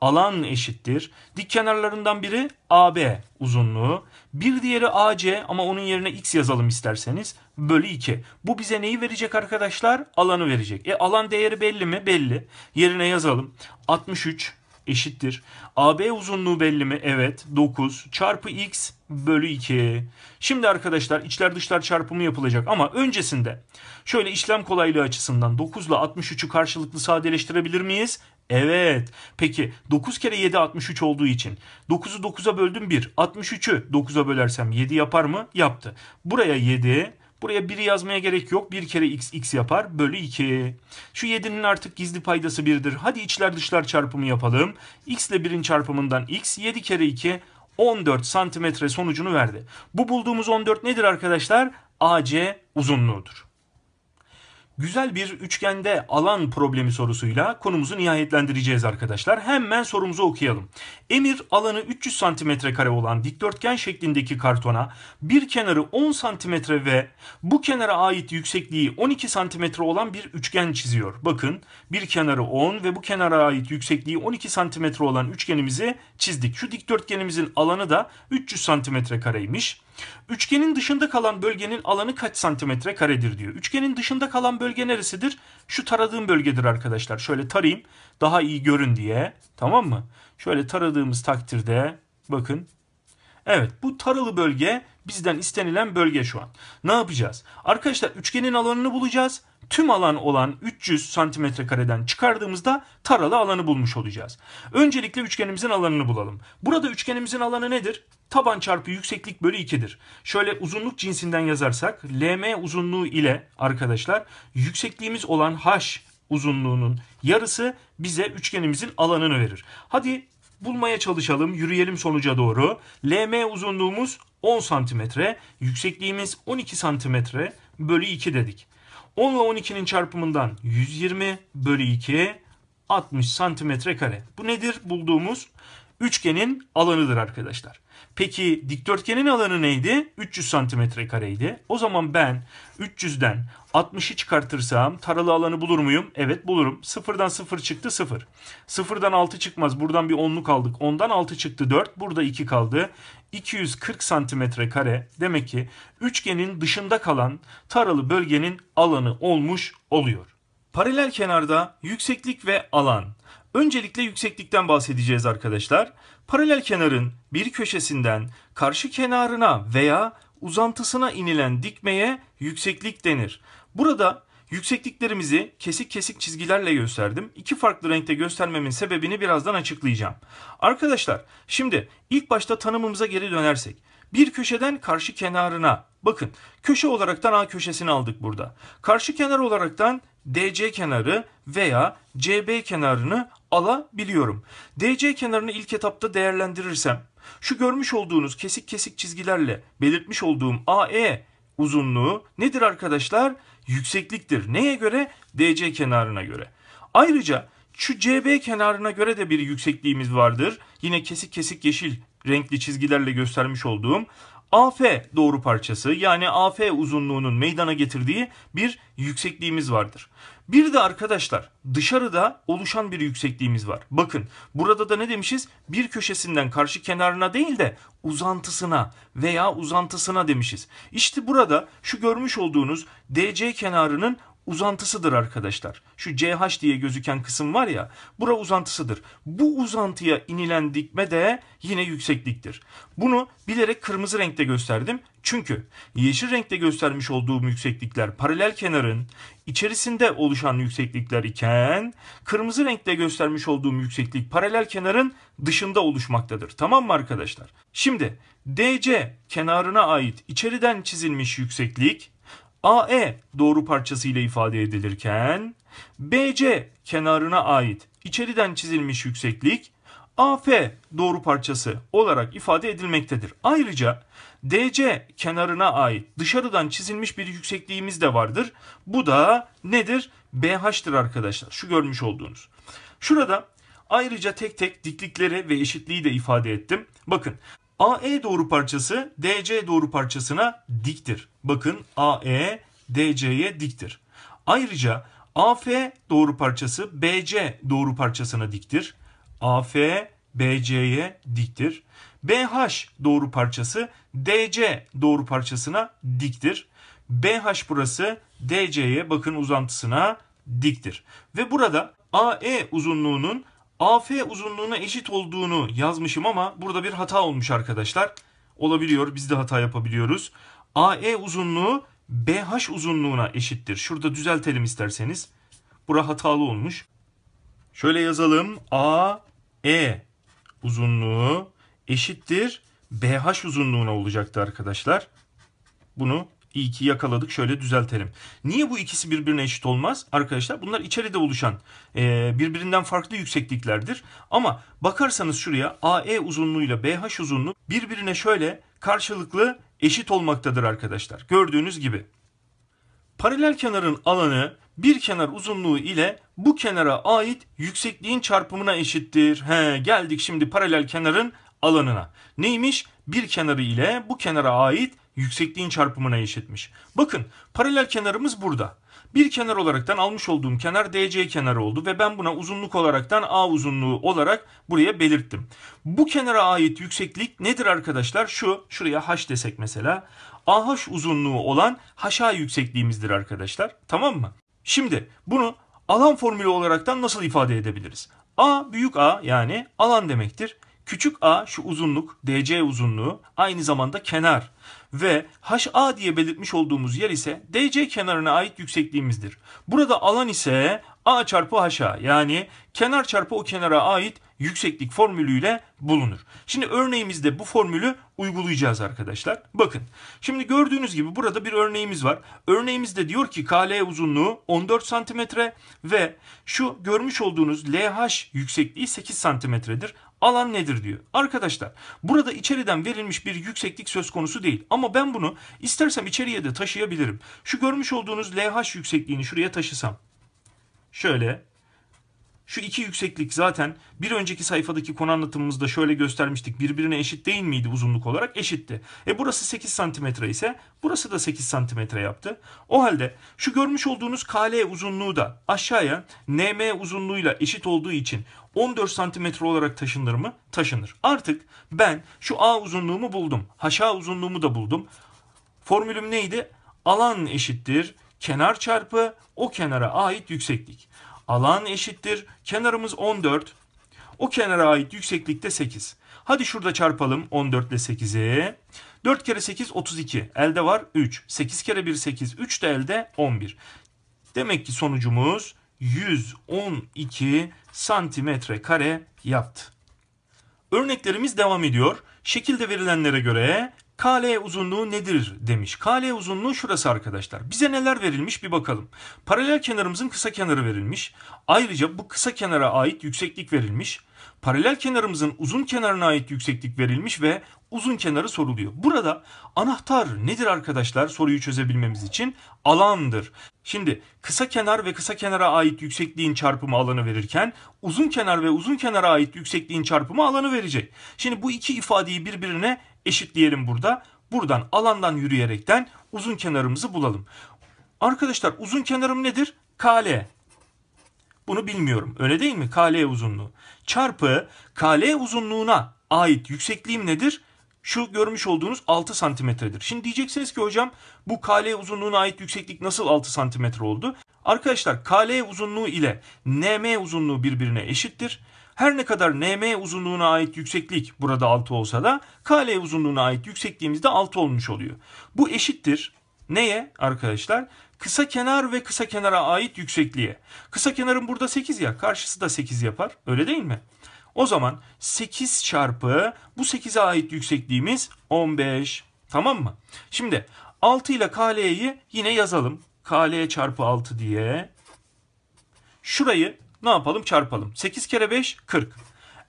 alan eşittir. Dik kenarlarından biri AB uzunluğu, bir diğeri AC ama onun yerine X yazalım isterseniz. Bölü 2. Bu bize neyi verecek arkadaşlar? Alanı verecek. E alan değeri belli mi? Belli. Yerine yazalım. 63 eşittir. AB uzunluğu belli mi? Evet. 9 çarpı X bölü 2. Şimdi arkadaşlar içler dışlar çarpımı yapılacak ama öncesinde şöyle işlem kolaylığı açısından 9 ile 63'ü karşılıklı sadeleştirebilir miyiz? Evet. Peki 9 kere 7 63 olduğu için 9'u 9'a böldüm 1. 63'ü 9'a bölersem 7 yapar mı? Yaptı. Buraya 7, buraya 1'i yazmaya gerek yok. 1 kere x x yapar bölü 2. Şu 7'nin artık gizli paydası 1'dir. Hadi içler dışlar çarpımı yapalım. x ile 1'in çarpımından x 7 kere 2 14 santimetre sonucunu verdi. Bu bulduğumuz 14 nedir arkadaşlar? AC uzunluğudur güzel bir üçgende alan problemi sorusuyla konumuzu nihayetlendireceğiz arkadaşlar. Hemen sorumuzu okuyalım. Emir alanı 300 cm kare olan dikdörtgen şeklindeki kartona bir kenarı 10 cm ve bu kenara ait yüksekliği 12 cm olan bir üçgen çiziyor. Bakın bir kenarı 10 ve bu kenara ait yüksekliği 12 cm olan üçgenimizi çizdik. Şu dikdörtgenimizin alanı da 300 cm kareymiş. Üçgenin dışında kalan bölgenin alanı kaç santimetre karedir diyor. Üçgenin dışında kalan bölge neresidir? Şu taradığım bölgedir arkadaşlar. Şöyle tarayayım daha iyi görün diye. Tamam mı? Şöyle taradığımız takdirde bakın. Evet bu taralı bölge bizden istenilen bölge şu an. Ne yapacağız? Arkadaşlar üçgenin alanını bulacağız tüm alan olan 300 santimetre kareden çıkardığımızda taralı alanı bulmuş olacağız. Öncelikle üçgenimizin alanını bulalım. Burada üçgenimizin alanı nedir? taban çarpı yükseklik bölü 2'dir. Şöyle uzunluk cinsinden yazarsak LM uzunluğu ile arkadaşlar yüksekliğimiz olan H uzunluğunun yarısı bize üçgenimizin alanını verir. Hadi bulmaya çalışalım. Yürüyelim sonuca doğru. LM uzunluğumuz 10 santimetre. Yüksekliğimiz 12 santimetre bölü 2 dedik. 10 ile 12'nin çarpımından 120 bölü 2 60 santimetre kare. Bu nedir bulduğumuz üçgenin alanıdır arkadaşlar. Peki dikdörtgenin alanı neydi? 300 santimetre kareydi. O zaman ben 300'den 60'ı çıkartırsam taralı alanı bulur muyum? Evet bulurum. 0'dan 0 çıktı 0. 0'dan 6 çıkmaz. Buradan bir 10'luk aldık. 10'dan 6 çıktı 4. Burada 2 kaldı. 240 santimetre kare demek ki üçgenin dışında kalan taralı bölgenin alanı olmuş oluyor. Paralel kenarda yükseklik ve alan Öncelikle yükseklikten bahsedeceğiz arkadaşlar. Paralel kenarın bir köşesinden karşı kenarına veya uzantısına inilen dikmeye yükseklik denir. Burada yüksekliklerimizi kesik kesik çizgilerle gösterdim. İki farklı renkte göstermemin sebebini birazdan açıklayacağım. Arkadaşlar şimdi ilk başta tanımımıza geri dönersek. Bir köşeden karşı kenarına bakın köşe olaraktan A köşesini aldık burada. Karşı kenar olaraktan DC kenarı veya CB kenarını alabiliyorum. DC kenarını ilk etapta değerlendirirsem şu görmüş olduğunuz kesik kesik çizgilerle belirtmiş olduğum AE uzunluğu nedir arkadaşlar? Yüksekliktir. Neye göre? DC kenarına göre. Ayrıca şu CB kenarına göre de bir yüksekliğimiz vardır. Yine kesik kesik yeşil renkli çizgilerle göstermiş olduğum AF doğru parçası yani AF uzunluğunun meydana getirdiği bir yüksekliğimiz vardır. Bir de arkadaşlar dışarıda oluşan bir yüksekliğimiz var. Bakın burada da ne demişiz? Bir köşesinden karşı kenarına değil de uzantısına veya uzantısına demişiz. İşte burada şu görmüş olduğunuz DC kenarının uzantısıdır arkadaşlar. Şu CH diye gözüken kısım var ya, bura uzantısıdır. Bu uzantıya inilen dikme de yine yüksekliktir. Bunu bilerek kırmızı renkte gösterdim. Çünkü yeşil renkte göstermiş olduğum yükseklikler paralel kenarın içerisinde oluşan yükseklikler iken kırmızı renkte göstermiş olduğum yükseklik paralel kenarın dışında oluşmaktadır. Tamam mı arkadaşlar? Şimdi DC kenarına ait içeriden çizilmiş yükseklik AE doğru parçası ile ifade edilirken BC kenarına ait içeriden çizilmiş yükseklik AF doğru parçası olarak ifade edilmektedir. Ayrıca DC kenarına ait dışarıdan çizilmiş bir yüksekliğimiz de vardır. Bu da nedir? BH'tir arkadaşlar. Şu görmüş olduğunuz. Şurada ayrıca tek tek diklikleri ve eşitliği de ifade ettim. Bakın AE doğru parçası DC doğru parçasına diktir. Bakın AE DC'ye diktir. Ayrıca AF doğru parçası BC doğru parçasına diktir. AF BC'ye diktir. BH doğru parçası DC doğru parçasına diktir. BH burası DC'ye bakın uzantısına diktir. Ve burada AE uzunluğunun AF uzunluğuna eşit olduğunu yazmışım ama burada bir hata olmuş arkadaşlar. Olabiliyor biz de hata yapabiliyoruz. AE uzunluğu BH uzunluğuna eşittir. Şurada düzeltelim isterseniz. Bura hatalı olmuş. Şöyle yazalım. AE uzunluğu eşittir BH uzunluğuna olacaktı arkadaşlar. Bunu İyi ki yakaladık şöyle düzeltelim. Niye bu ikisi birbirine eşit olmaz? Arkadaşlar bunlar içeride oluşan e, birbirinden farklı yüksekliklerdir. Ama bakarsanız şuraya AE uzunluğuyla BH uzunluğu birbirine şöyle karşılıklı eşit olmaktadır arkadaşlar. Gördüğünüz gibi. Paralel kenarın alanı bir kenar uzunluğu ile bu kenara ait yüksekliğin çarpımına eşittir. He, geldik şimdi paralel kenarın alanına. Neymiş? Bir kenarı ile bu kenara ait yüksekliğin çarpımına eşitmiş. Bakın paralel kenarımız burada. Bir kenar olaraktan almış olduğum kenar DC kenarı oldu ve ben buna uzunluk olaraktan A uzunluğu olarak buraya belirttim. Bu kenara ait yükseklik nedir arkadaşlar? Şu, şuraya H desek mesela. AH uzunluğu olan HA yüksekliğimizdir arkadaşlar. Tamam mı? Şimdi bunu alan formülü olaraktan nasıl ifade edebiliriz? A büyük A yani alan demektir. Küçük a şu uzunluk DC uzunluğu aynı zamanda kenar ve HA diye belirtmiş olduğumuz yer ise DC kenarına ait yüksekliğimizdir. Burada alan ise A çarpı HA yani kenar çarpı o kenara ait yükseklik formülüyle bulunur. Şimdi örneğimizde bu formülü uygulayacağız arkadaşlar. Bakın şimdi gördüğünüz gibi burada bir örneğimiz var. Örneğimizde diyor ki KL uzunluğu 14 cm ve şu görmüş olduğunuz LH yüksekliği 8 cm'dir alan nedir diyor. Arkadaşlar burada içeriden verilmiş bir yükseklik söz konusu değil ama ben bunu istersem içeriye de taşıyabilirim. Şu görmüş olduğunuz LH yüksekliğini şuraya taşısam. Şöyle şu iki yükseklik zaten bir önceki sayfadaki konu anlatımımızda şöyle göstermiştik. Birbirine eşit değil miydi uzunluk olarak? Eşitti. E burası 8 santimetre ise burası da 8 santimetre yaptı. O halde şu görmüş olduğunuz KL uzunluğu da aşağıya NM uzunluğuyla eşit olduğu için 14 santimetre olarak taşınır mı? Taşınır. Artık ben şu A uzunluğumu buldum. haşa uzunluğumu da buldum. Formülüm neydi? Alan eşittir kenar çarpı o kenara ait yükseklik. Alan eşittir. Kenarımız 14. O kenara ait yükseklikte 8. Hadi şurada çarpalım 14 ile 8'i. 4 kere 8 32. Elde var 3. 8 kere 1 8. 3 de elde 11. Demek ki sonucumuz 112 santimetre kare yaptı. Örneklerimiz devam ediyor. Şekilde verilenlere göre KL uzunluğu nedir demiş. KL uzunluğu şurası arkadaşlar. Bize neler verilmiş bir bakalım. Paralel kenarımızın kısa kenarı verilmiş. Ayrıca bu kısa kenara ait yükseklik verilmiş. Paralel kenarımızın uzun kenarına ait yükseklik verilmiş ve uzun kenarı soruluyor. Burada anahtar nedir arkadaşlar soruyu çözebilmemiz için? Alandır. Şimdi kısa kenar ve kısa kenara ait yüksekliğin çarpımı alanı verirken uzun kenar ve uzun kenara ait yüksekliğin çarpımı alanı verecek. Şimdi bu iki ifadeyi birbirine eşitleyelim burada. Buradan alandan yürüyerekten uzun kenarımızı bulalım. Arkadaşlar uzun kenarım nedir? KL. Bunu bilmiyorum. Öyle değil mi? KL uzunluğu. Çarpı KL uzunluğuna ait yüksekliğim nedir? Şu görmüş olduğunuz 6 santimetredir. Şimdi diyeceksiniz ki hocam bu KL uzunluğuna ait yükseklik nasıl 6 santimetre oldu? Arkadaşlar KL uzunluğu ile NM uzunluğu birbirine eşittir. Her ne kadar NM uzunluğuna ait yükseklik burada 6 olsa da KL uzunluğuna ait yüksekliğimiz de 6 olmuş oluyor. Bu eşittir neye arkadaşlar? Kısa kenar ve kısa kenara ait yüksekliğe. Kısa kenarın burada 8 ya karşısı da 8 yapar öyle değil mi? O zaman 8 çarpı bu 8'e ait yüksekliğimiz 15 tamam mı? Şimdi 6 ile KL'yi yine yazalım. KL çarpı 6 diye. Şurayı ne yapalım? Çarpalım. 8 kere 5 40.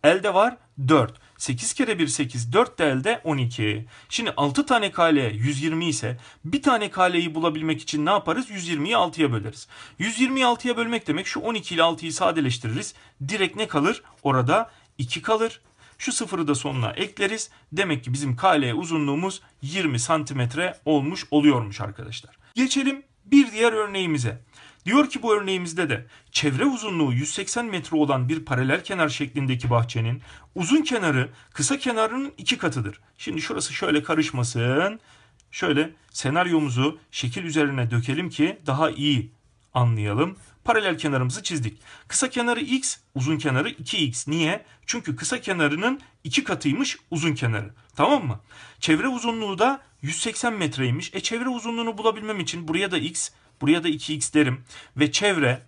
Elde var 4. 8 kere 1 8 4 de elde 12. Şimdi 6 tane kale 120 ise bir tane kaleyi bulabilmek için ne yaparız? 120'yi 6'ya böleriz. 120'yi 6'ya bölmek demek şu 12 ile 6'yı sadeleştiririz. Direkt ne kalır? Orada 2 kalır. Şu sıfırı da sonuna ekleriz. Demek ki bizim kale uzunluğumuz 20 santimetre olmuş oluyormuş arkadaşlar. Geçelim bir diğer örneğimize. Diyor ki bu örneğimizde de çevre uzunluğu 180 metre olan bir paralel kenar şeklindeki bahçenin uzun kenarı kısa kenarının iki katıdır. Şimdi şurası şöyle karışmasın. Şöyle senaryomuzu şekil üzerine dökelim ki daha iyi anlayalım. Paralel kenarımızı çizdik. Kısa kenarı x, uzun kenarı 2x. Niye? Çünkü kısa kenarının iki katıymış uzun kenarı. Tamam mı? Çevre uzunluğu da 180 metreymiş. E çevre uzunluğunu bulabilmem için buraya da x, Buraya da 2x derim. Ve çevre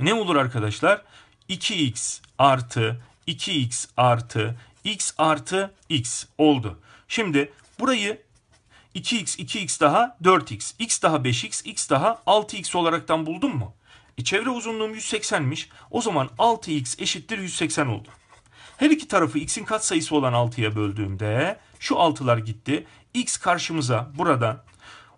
ne olur arkadaşlar? 2x artı 2x artı x artı x oldu. Şimdi burayı 2x 2x daha 4x x daha 5x x daha 6x olaraktan buldum mu? E çevre uzunluğum 180'miş. O zaman 6x eşittir 180 oldu. Her iki tarafı x'in katsayısı olan 6'ya böldüğümde şu 6'lar gitti. x karşımıza buradan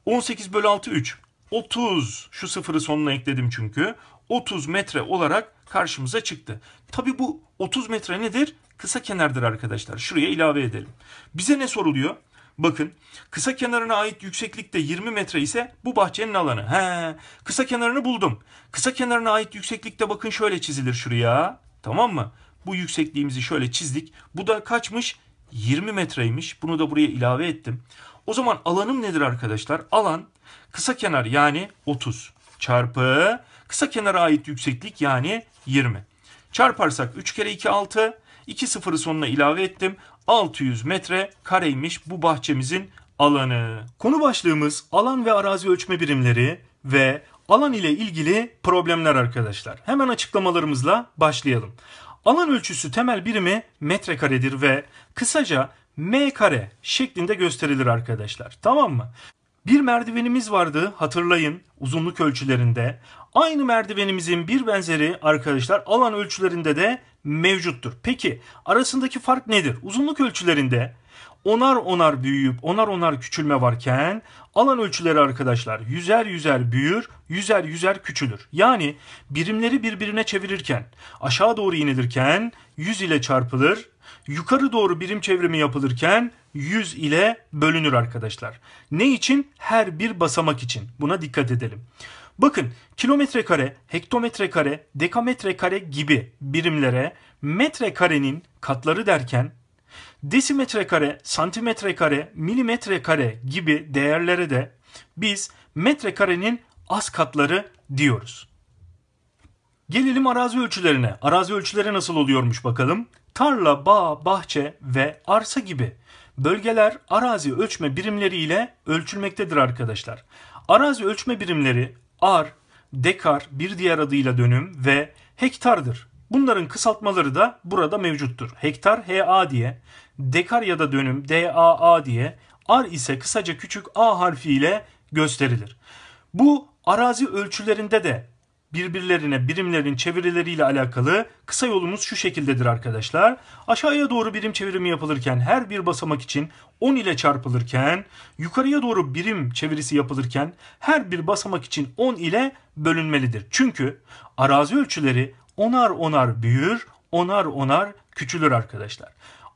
18 bölü 6 3. 30 şu sıfırı sonuna ekledim çünkü 30 metre olarak karşımıza çıktı. Tabi bu 30 metre nedir? Kısa kenardır arkadaşlar. Şuraya ilave edelim. Bize ne soruluyor? Bakın kısa kenarına ait yükseklikte 20 metre ise bu bahçenin alanı. He, kısa kenarını buldum. Kısa kenarına ait yükseklikte bakın şöyle çizilir şuraya. Tamam mı? Bu yüksekliğimizi şöyle çizdik. Bu da kaçmış? 20 metreymiş. Bunu da buraya ilave ettim. O zaman alanım nedir arkadaşlar? Alan Kısa kenar yani 30 çarpı kısa kenara ait yükseklik yani 20. Çarparsak 3 kere 2 6. 2 sıfırı sonuna ilave ettim. 600 metre kareymiş bu bahçemizin alanı. Konu başlığımız alan ve arazi ölçme birimleri ve alan ile ilgili problemler arkadaşlar. Hemen açıklamalarımızla başlayalım. Alan ölçüsü temel birimi metrekaredir ve kısaca m kare şeklinde gösterilir arkadaşlar. Tamam mı? Bir merdivenimiz vardı hatırlayın uzunluk ölçülerinde. Aynı merdivenimizin bir benzeri arkadaşlar alan ölçülerinde de mevcuttur. Peki arasındaki fark nedir? Uzunluk ölçülerinde onar onar büyüyüp onar onar küçülme varken alan ölçüleri arkadaşlar yüzer yüzer büyür, yüzer yüzer küçülür. Yani birimleri birbirine çevirirken, aşağı doğru inilirken yüz ile çarpılır, yukarı doğru birim çevrimi yapılırken 100 ile bölünür arkadaşlar. Ne için? Her bir basamak için. Buna dikkat edelim. Bakın kilometre kare, hektometre kare, dekametre kare gibi birimlere metre karenin katları derken desimetre kare, santimetre kare, milimetre kare gibi değerlere de biz metre karenin az katları diyoruz. Gelelim arazi ölçülerine. Arazi ölçüleri nasıl oluyormuş bakalım tarla, bağ, bahçe ve arsa gibi bölgeler arazi ölçme birimleriyle ölçülmektedir arkadaşlar. Arazi ölçme birimleri ar, dekar bir diğer adıyla dönüm ve hektardır. Bunların kısaltmaları da burada mevcuttur. Hektar HA diye, dekar ya da dönüm DAA diye, ar ise kısaca küçük A harfi ile gösterilir. Bu arazi ölçülerinde de birbirlerine birimlerin çevirileriyle alakalı kısa yolumuz şu şekildedir arkadaşlar. Aşağıya doğru birim çevirimi yapılırken her bir basamak için 10 ile çarpılırken, yukarıya doğru birim çevirisi yapılırken her bir basamak için 10 ile bölünmelidir. Çünkü arazi ölçüleri onar onar büyür, onar onar küçülür arkadaşlar.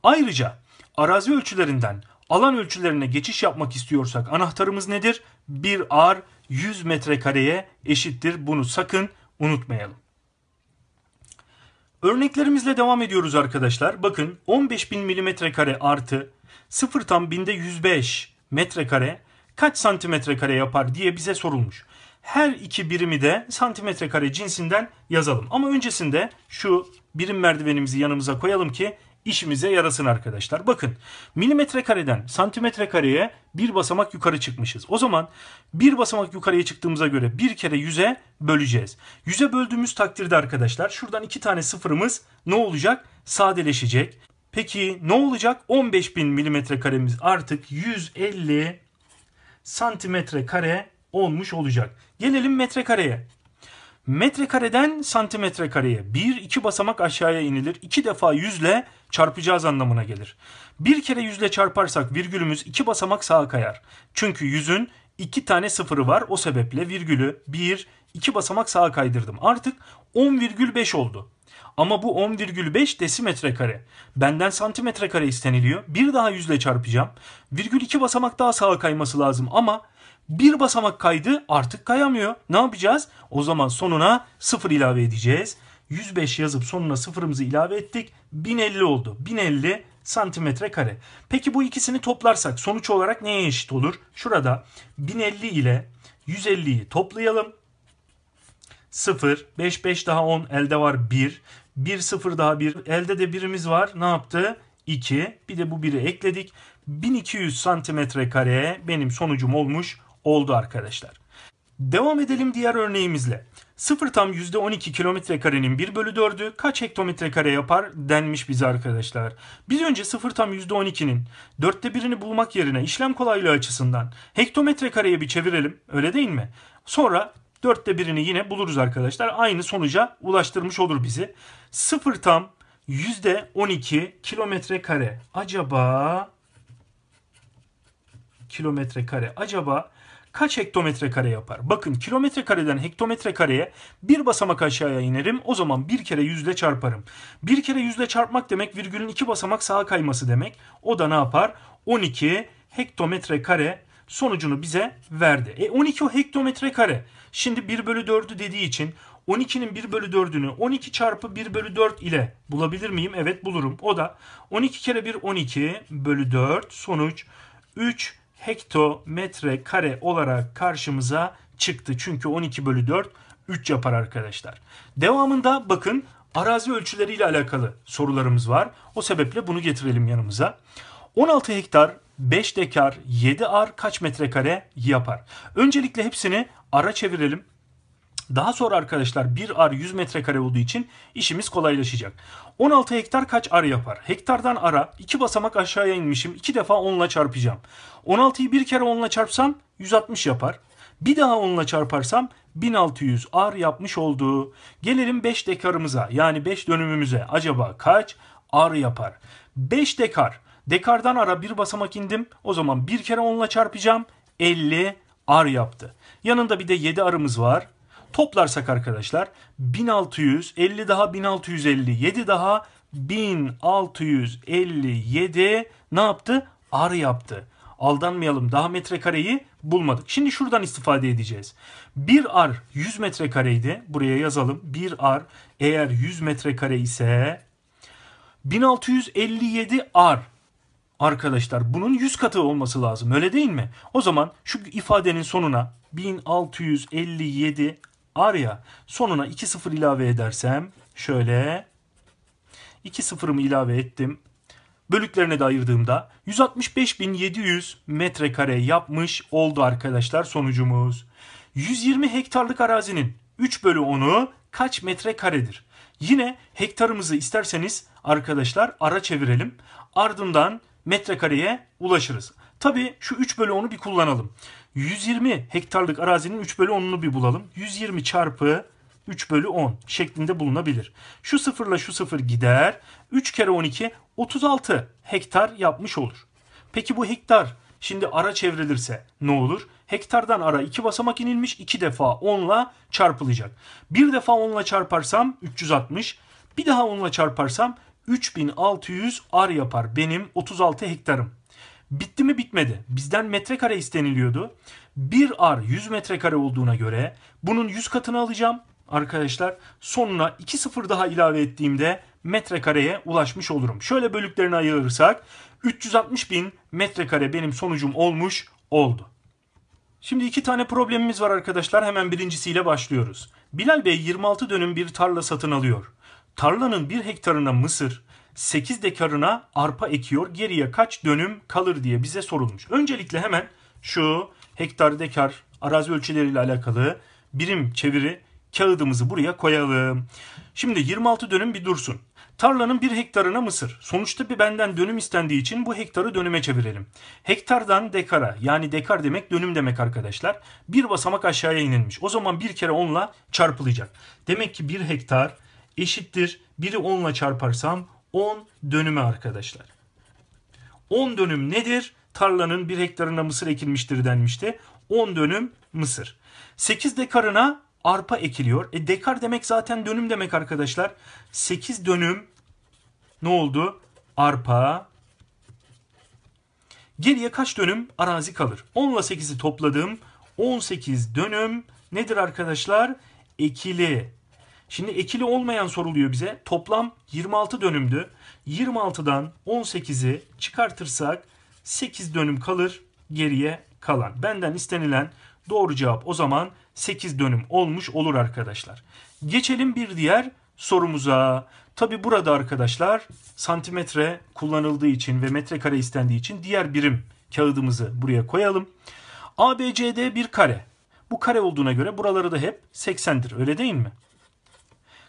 Ayrıca arazi ölçülerinden alan ölçülerine geçiş yapmak istiyorsak anahtarımız nedir? 1 ar 100 metrekareye eşittir. Bunu sakın unutmayalım. Örneklerimizle devam ediyoruz arkadaşlar. Bakın 15.000 mm artı 0 tam binde 105 metrekare kaç santimetre kare yapar diye bize sorulmuş. Her iki birimi de santimetre kare cinsinden yazalım. Ama öncesinde şu birim merdivenimizi yanımıza koyalım ki işimize yarasın arkadaşlar. Bakın milimetre kareden santimetre kareye bir basamak yukarı çıkmışız. O zaman bir basamak yukarıya çıktığımıza göre bir kere yüze böleceğiz. Yüze böldüğümüz takdirde arkadaşlar şuradan iki tane sıfırımız ne olacak? Sadeleşecek. Peki ne olacak? 15.000 milimetre karemiz artık 150 santimetre kare olmuş olacak. Gelelim metrekareye metrekareden santimetre kareye bir iki basamak aşağıya inilir. iki defa yüzle çarpacağız anlamına gelir. Bir kere yüzle çarparsak virgülümüz iki basamak sağa kayar. Çünkü yüzün iki tane sıfırı var. O sebeple virgülü bir iki basamak sağa kaydırdım. Artık 10,5 oldu. Ama bu 10,5 desimetre kare. Benden santimetre kare isteniliyor. Bir daha yüzle çarpacağım. Virgül iki basamak daha sağa kayması lazım ama bir basamak kaydı artık kayamıyor. Ne yapacağız? O zaman sonuna 0 ilave edeceğiz. 105 yazıp sonuna sıfırımızı ilave ettik. 1050 oldu. 1050 santimetre kare. Peki bu ikisini toplarsak sonuç olarak neye eşit olur? Şurada 1050 ile 150'yi toplayalım. 0, 5, 5 daha 10 elde var 1. 1, 0 daha 1 elde de birimiz var. Ne yaptı? 2. Bir de bu biri ekledik. 1200 santimetre kareye benim sonucum olmuş oldu arkadaşlar. Devam edelim diğer örneğimizle. 0 tam %12 kilometre karenin 1 bölü 4'ü kaç hektometre kare yapar denmiş bize arkadaşlar. Biz önce 0 tam %12'nin 4'te 1'ini bulmak yerine işlem kolaylığı açısından hektometre kareye bir çevirelim öyle değil mi? Sonra 4'te 1'ini yine buluruz arkadaşlar. Aynı sonuca ulaştırmış olur bizi. 0 tam %12 kilometre kare acaba kilometre kare acaba kaç hektometre kare yapar? Bakın kilometre kareden hektometre kareye bir basamak aşağıya inerim. O zaman bir kere yüzle çarparım. Bir kere yüzle çarpmak demek virgülün iki basamak sağa kayması demek. O da ne yapar? 12 hektometre kare sonucunu bize verdi. E 12 o hektometre kare. Şimdi 1 bölü 4'ü dediği için 12'nin 1 bölü 4'ünü 12 çarpı 1 bölü 4 ile bulabilir miyim? Evet bulurum. O da 12 kere 1 12 bölü 4 sonuç 3 hektometre kare olarak karşımıza çıktı. Çünkü 12 bölü 4 3 yapar arkadaşlar. Devamında bakın arazi ölçüleriyle alakalı sorularımız var. O sebeple bunu getirelim yanımıza. 16 hektar 5 dekar 7 ar kaç metrekare yapar? Öncelikle hepsini ara çevirelim. Daha sonra arkadaşlar bir ar 100 metrekare olduğu için işimiz kolaylaşacak. 16 hektar kaç ar yapar? Hektardan ara 2 basamak aşağıya inmişim. 2 defa 10 ile çarpacağım. 16'yı bir kere 10 ile çarpsam 160 yapar. Bir daha 10 ile çarparsam 1600 ar yapmış olduğu. Gelelim 5 dekarımıza yani 5 dönümümüze. Acaba kaç ar yapar? 5 dekar. Dekardan ara bir basamak indim. O zaman bir kere 10 ile çarpacağım. 50 ar yaptı. Yanında bir de 7 arımız var. Toplarsak arkadaşlar 1650 daha 1650 7 daha 1657 ne yaptı? Ar yaptı. Aldanmayalım daha metrekareyi bulmadık. Şimdi şuradan istifade edeceğiz. bir ar 100 metrekareydi. Buraya yazalım. bir ar eğer 100 metrekare ise 1657 ar arkadaşlar bunun 100 katı olması lazım öyle değil mi? O zaman şu ifadenin sonuna 1657 Arya sonuna 2-0 ilave edersem şöyle 2-0'ımı ilave ettim. Bölüklerine de ayırdığımda 165.700 metrekare yapmış oldu arkadaşlar sonucumuz. 120 hektarlık arazinin 3 bölü 10'u kaç metrekaredir? Yine hektarımızı isterseniz arkadaşlar ara çevirelim. Ardından metrekareye ulaşırız. Tabii şu 3 bölü 10'u bir kullanalım. 120 hektarlık arazinin 3 bölü 10'unu bir bulalım. 120 çarpı 3 bölü 10 şeklinde bulunabilir. Şu sıfırla şu sıfır gider. 3 kere 12 36 hektar yapmış olur. Peki bu hektar şimdi ara çevrilirse ne olur? Hektardan ara 2 basamak inilmiş 2 defa 10 ile çarpılacak. Bir defa 10 ile çarparsam 360. Bir daha 10 ile çarparsam 3600 ar yapar benim 36 hektarım. Bitti mi bitmedi. Bizden metrekare isteniliyordu. 1 ar 100 metrekare olduğuna göre bunun 100 katını alacağım arkadaşlar. Sonuna 2 sıfır daha ilave ettiğimde metrekareye ulaşmış olurum. Şöyle bölüklerini ayırırsak 360 bin metrekare benim sonucum olmuş oldu. Şimdi iki tane problemimiz var arkadaşlar. Hemen birincisiyle başlıyoruz. Bilal Bey 26 dönüm bir tarla satın alıyor. Tarlanın bir hektarına mısır, 8 dekarına arpa ekiyor geriye kaç dönüm kalır diye bize sorulmuş. Öncelikle hemen şu hektar dekar arazi ölçüleriyle alakalı birim çeviri kağıdımızı buraya koyalım. Şimdi 26 dönüm bir dursun. Tarlanın bir hektarına mısır. Sonuçta bir benden dönüm istendiği için bu hektarı dönüme çevirelim. Hektardan dekara yani dekar demek dönüm demek arkadaşlar. Bir basamak aşağıya inilmiş. O zaman bir kere onla çarpılacak. Demek ki bir hektar eşittir. Biri onla çarparsam 10 dönümü arkadaşlar. 10 dönüm nedir? Tarlanın bir hektarına mısır ekilmiştir denmişti. 10 dönüm mısır. 8 dekarına arpa ekiliyor. E dekar demek zaten dönüm demek arkadaşlar. 8 dönüm ne oldu? Arpa. Geriye kaç dönüm arazi kalır? 10 ile 8'i topladım. 18 dönüm nedir arkadaşlar? Ekili Şimdi ekili olmayan soruluyor bize. Toplam 26 dönümdü. 26'dan 18'i çıkartırsak 8 dönüm kalır geriye kalan. Benden istenilen doğru cevap o zaman 8 dönüm olmuş olur arkadaşlar. Geçelim bir diğer sorumuza. Tabi burada arkadaşlar santimetre kullanıldığı için ve metrekare istendiği için diğer birim kağıdımızı buraya koyalım. ABCD bir kare. Bu kare olduğuna göre buraları da hep 80'dir öyle değil mi?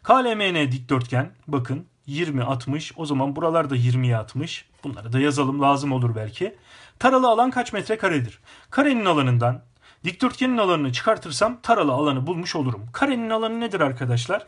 KLMN dikdörtgen bakın 20 60 o zaman buralarda 20'ye 60 bunları da yazalım lazım olur belki. Taralı alan kaç metrekaredir? Karenin alanından dikdörtgenin alanını çıkartırsam taralı alanı bulmuş olurum. Karenin alanı nedir arkadaşlar?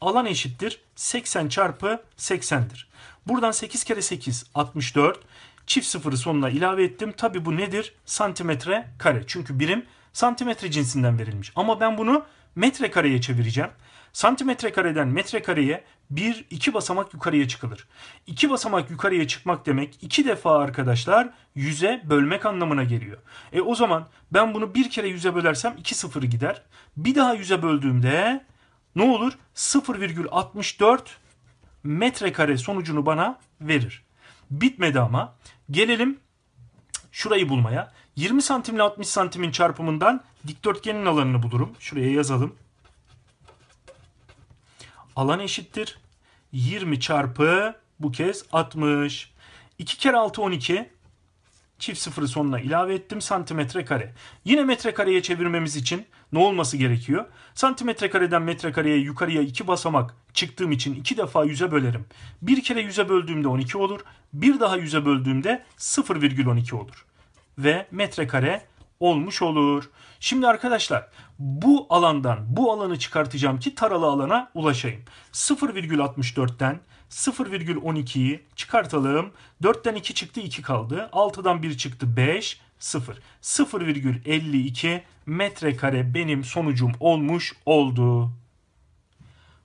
Alan eşittir 80 çarpı 80'dir. Buradan 8 kere 8 64 çift sıfırı sonuna ilave ettim. Tabi bu nedir? Santimetre kare. Çünkü birim santimetre cinsinden verilmiş. Ama ben bunu metre kareye çevireceğim. Santimetre kareden metrekareye bir iki basamak yukarıya çıkılır. İki basamak yukarıya çıkmak demek iki defa arkadaşlar yüze bölmek anlamına geliyor. E o zaman ben bunu bir kere yüze bölersem iki sıfır gider. Bir daha yüze böldüğümde ne olur? 0,64 metrekare sonucunu bana verir. Bitmedi ama gelelim şurayı bulmaya. 20 santimle 60 santimin çarpımından dikdörtgenin alanını bulurum. Şuraya yazalım alan eşittir. 20 çarpı bu kez 60. 2 kere 6 12. Çift sıfırı sonuna ilave ettim. Santimetre kare. Yine metre kareye çevirmemiz için ne olması gerekiyor? Santimetre kareden metre kareye yukarıya 2 basamak çıktığım için 2 defa 100'e bölerim. Bir kere 100'e böldüğümde 12 olur. Bir daha 100'e böldüğümde 0,12 olur. Ve metre kare olmuş olur. Şimdi arkadaşlar bu alandan bu alanı çıkartacağım ki taralı alana ulaşayım. 0,64'ten 0,12'yi çıkartalım. 4'ten 2 çıktı 2 kaldı. 6'dan 1 çıktı 5 0. 0,52 metrekare benim sonucum olmuş oldu.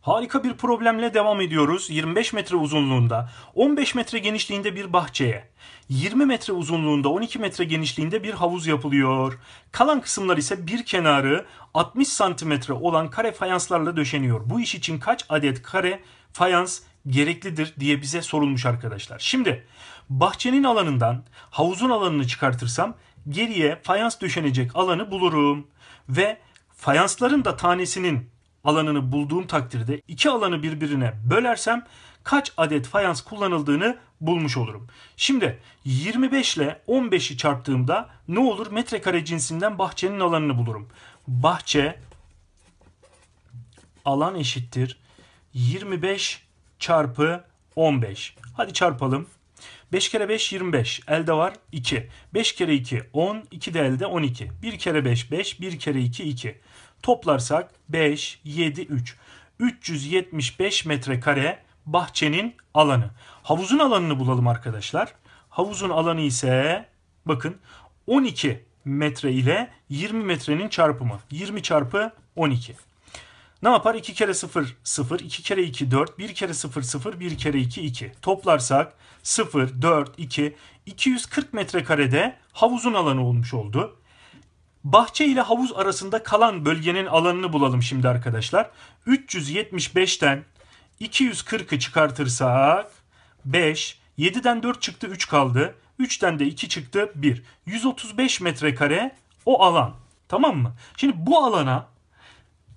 Harika bir problemle devam ediyoruz. 25 metre uzunluğunda, 15 metre genişliğinde bir bahçeye, 20 metre uzunluğunda, 12 metre genişliğinde bir havuz yapılıyor. Kalan kısımlar ise bir kenarı 60 santimetre olan kare fayanslarla döşeniyor. Bu iş için kaç adet kare fayans gereklidir diye bize sorulmuş arkadaşlar. Şimdi bahçenin alanından havuzun alanını çıkartırsam geriye fayans döşenecek alanı bulurum ve fayansların da tanesinin alanını bulduğum takdirde iki alanı birbirine bölersem kaç adet fayans kullanıldığını bulmuş olurum. Şimdi 25 ile 15'i çarptığımda ne olur? Metrekare cinsinden bahçenin alanını bulurum. Bahçe alan eşittir 25 çarpı 15. Hadi çarpalım. 5 kere 5 25. Elde var 2. 5 kere 2 10. 2 de elde 12. 1 kere 5 5. 1 kere 2 2. Toplarsak 5, 7, 3. 375 metrekare bahçenin alanı. Havuzun alanını bulalım arkadaşlar. Havuzun alanı ise bakın 12 metre ile 20 metrenin çarpımı. 20 çarpı 12. Ne yapar? 2 kere 0 0, 2 kere 2 4, 1 kere 0 0, 1 kere 2 2. Toplarsak 0, 4, 2, 240 metrekarede havuzun alanı olmuş oldu. Bahçe ile havuz arasında kalan bölgenin alanını bulalım şimdi arkadaşlar. 375'ten 240'ı çıkartırsak 5, 7'den 4 çıktı 3 kaldı. 3'ten de 2 çıktı 1. 135 metrekare o alan. Tamam mı? Şimdi bu alana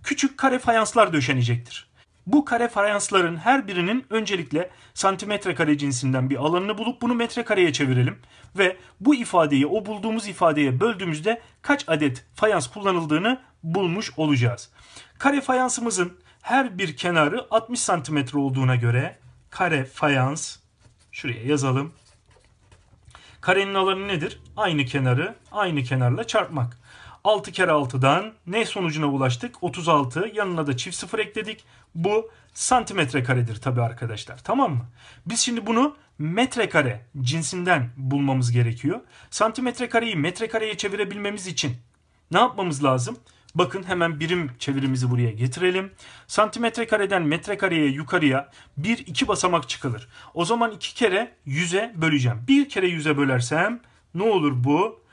küçük kare fayanslar döşenecektir. Bu kare fayansların her birinin öncelikle santimetre kare cinsinden bir alanını bulup bunu metre kareye çevirelim ve bu ifadeyi o bulduğumuz ifadeye böldüğümüzde kaç adet fayans kullanıldığını bulmuş olacağız. Kare fayansımızın her bir kenarı 60 santimetre olduğuna göre kare fayans şuraya yazalım. Karenin alanı nedir? Aynı kenarı aynı kenarla çarpmak. 6 kere 6'dan ne sonucuna ulaştık? 36. Yanına da çift sıfır ekledik. Bu santimetre karedir tabi arkadaşlar. Tamam mı? Biz şimdi bunu metrekare cinsinden bulmamız gerekiyor. Santimetre kareyi metrekareye çevirebilmemiz için ne yapmamız lazım? Bakın hemen birim çevirimizi buraya getirelim. Santimetre kareden metrekareye yukarıya 1 2 basamak çıkılır. O zaman 2 kere 100'e böleceğim. 1 kere 100'e bölersem ne olur bu?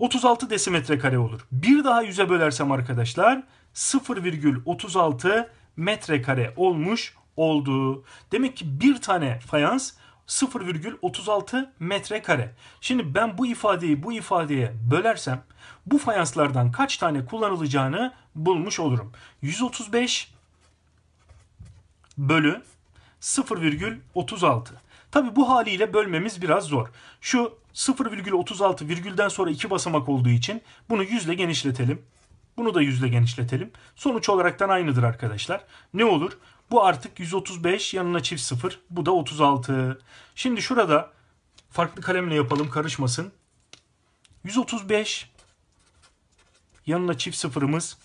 36 desimetre kare olur. Bir daha yüze bölersem arkadaşlar 0,36 metrekare olmuş oldu. Demek ki bir tane fayans 0,36 metrekare. Şimdi ben bu ifadeyi bu ifadeye bölersem bu fayanslardan kaç tane kullanılacağını bulmuş olurum. 135 bölü 0,36. Tabi bu haliyle bölmemiz biraz zor. Şu 0,36 virgülden sonra iki basamak olduğu için bunu 100 ile genişletelim. Bunu da 100 ile genişletelim. Sonuç olaraktan aynıdır arkadaşlar. Ne olur? Bu artık 135 yanına çift 0. Bu da 36. Şimdi şurada farklı kalemle yapalım karışmasın. 135 yanına çift 0'ımız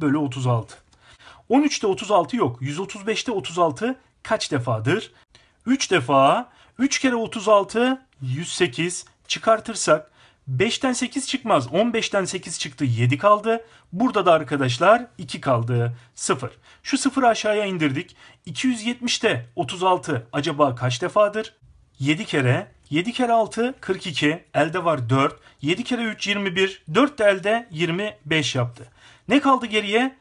bölü 36. 13'te 36 yok. 135'te 36 kaç defadır? 3 defa 3 kere 36 108 çıkartırsak 5'ten 8 çıkmaz. 15'ten 8 çıktı 7 kaldı. Burada da arkadaşlar 2 kaldı 0. Şu 0'ı aşağıya indirdik. 270'te 36 acaba kaç defadır? 7 kere 7 kere 6 42 elde var 4. 7 kere 3 21 4 de elde 25 yaptı. Ne kaldı geriye?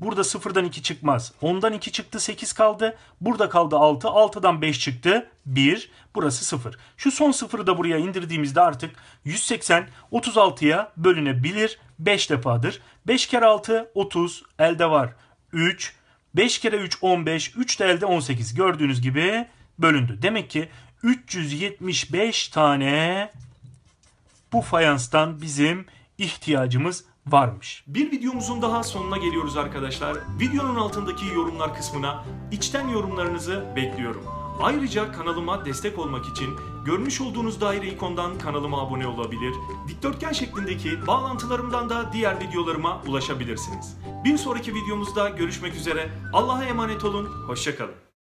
Burada 0'dan 2 çıkmaz. 10'dan 2 çıktı 8 kaldı. Burada kaldı 6. 6'dan 5 çıktı 1. Burası 0. Şu son 0'ı da buraya indirdiğimizde artık 180 36'ya bölünebilir 5 defadır. 5 kere 6 30 elde var 3. 5 kere 3 15 3 de elde 18 gördüğünüz gibi bölündü. Demek ki 375 tane bu fayanstan bizim ihtiyacımız varmış. Bir videomuzun daha sonuna geliyoruz arkadaşlar. Videonun altındaki yorumlar kısmına içten yorumlarınızı bekliyorum. Ayrıca kanalıma destek olmak için görmüş olduğunuz daire ikondan kanalıma abone olabilir, dikdörtgen şeklindeki bağlantılarımdan da diğer videolarıma ulaşabilirsiniz. Bir sonraki videomuzda görüşmek üzere, Allah'a emanet olun, hoşçakalın.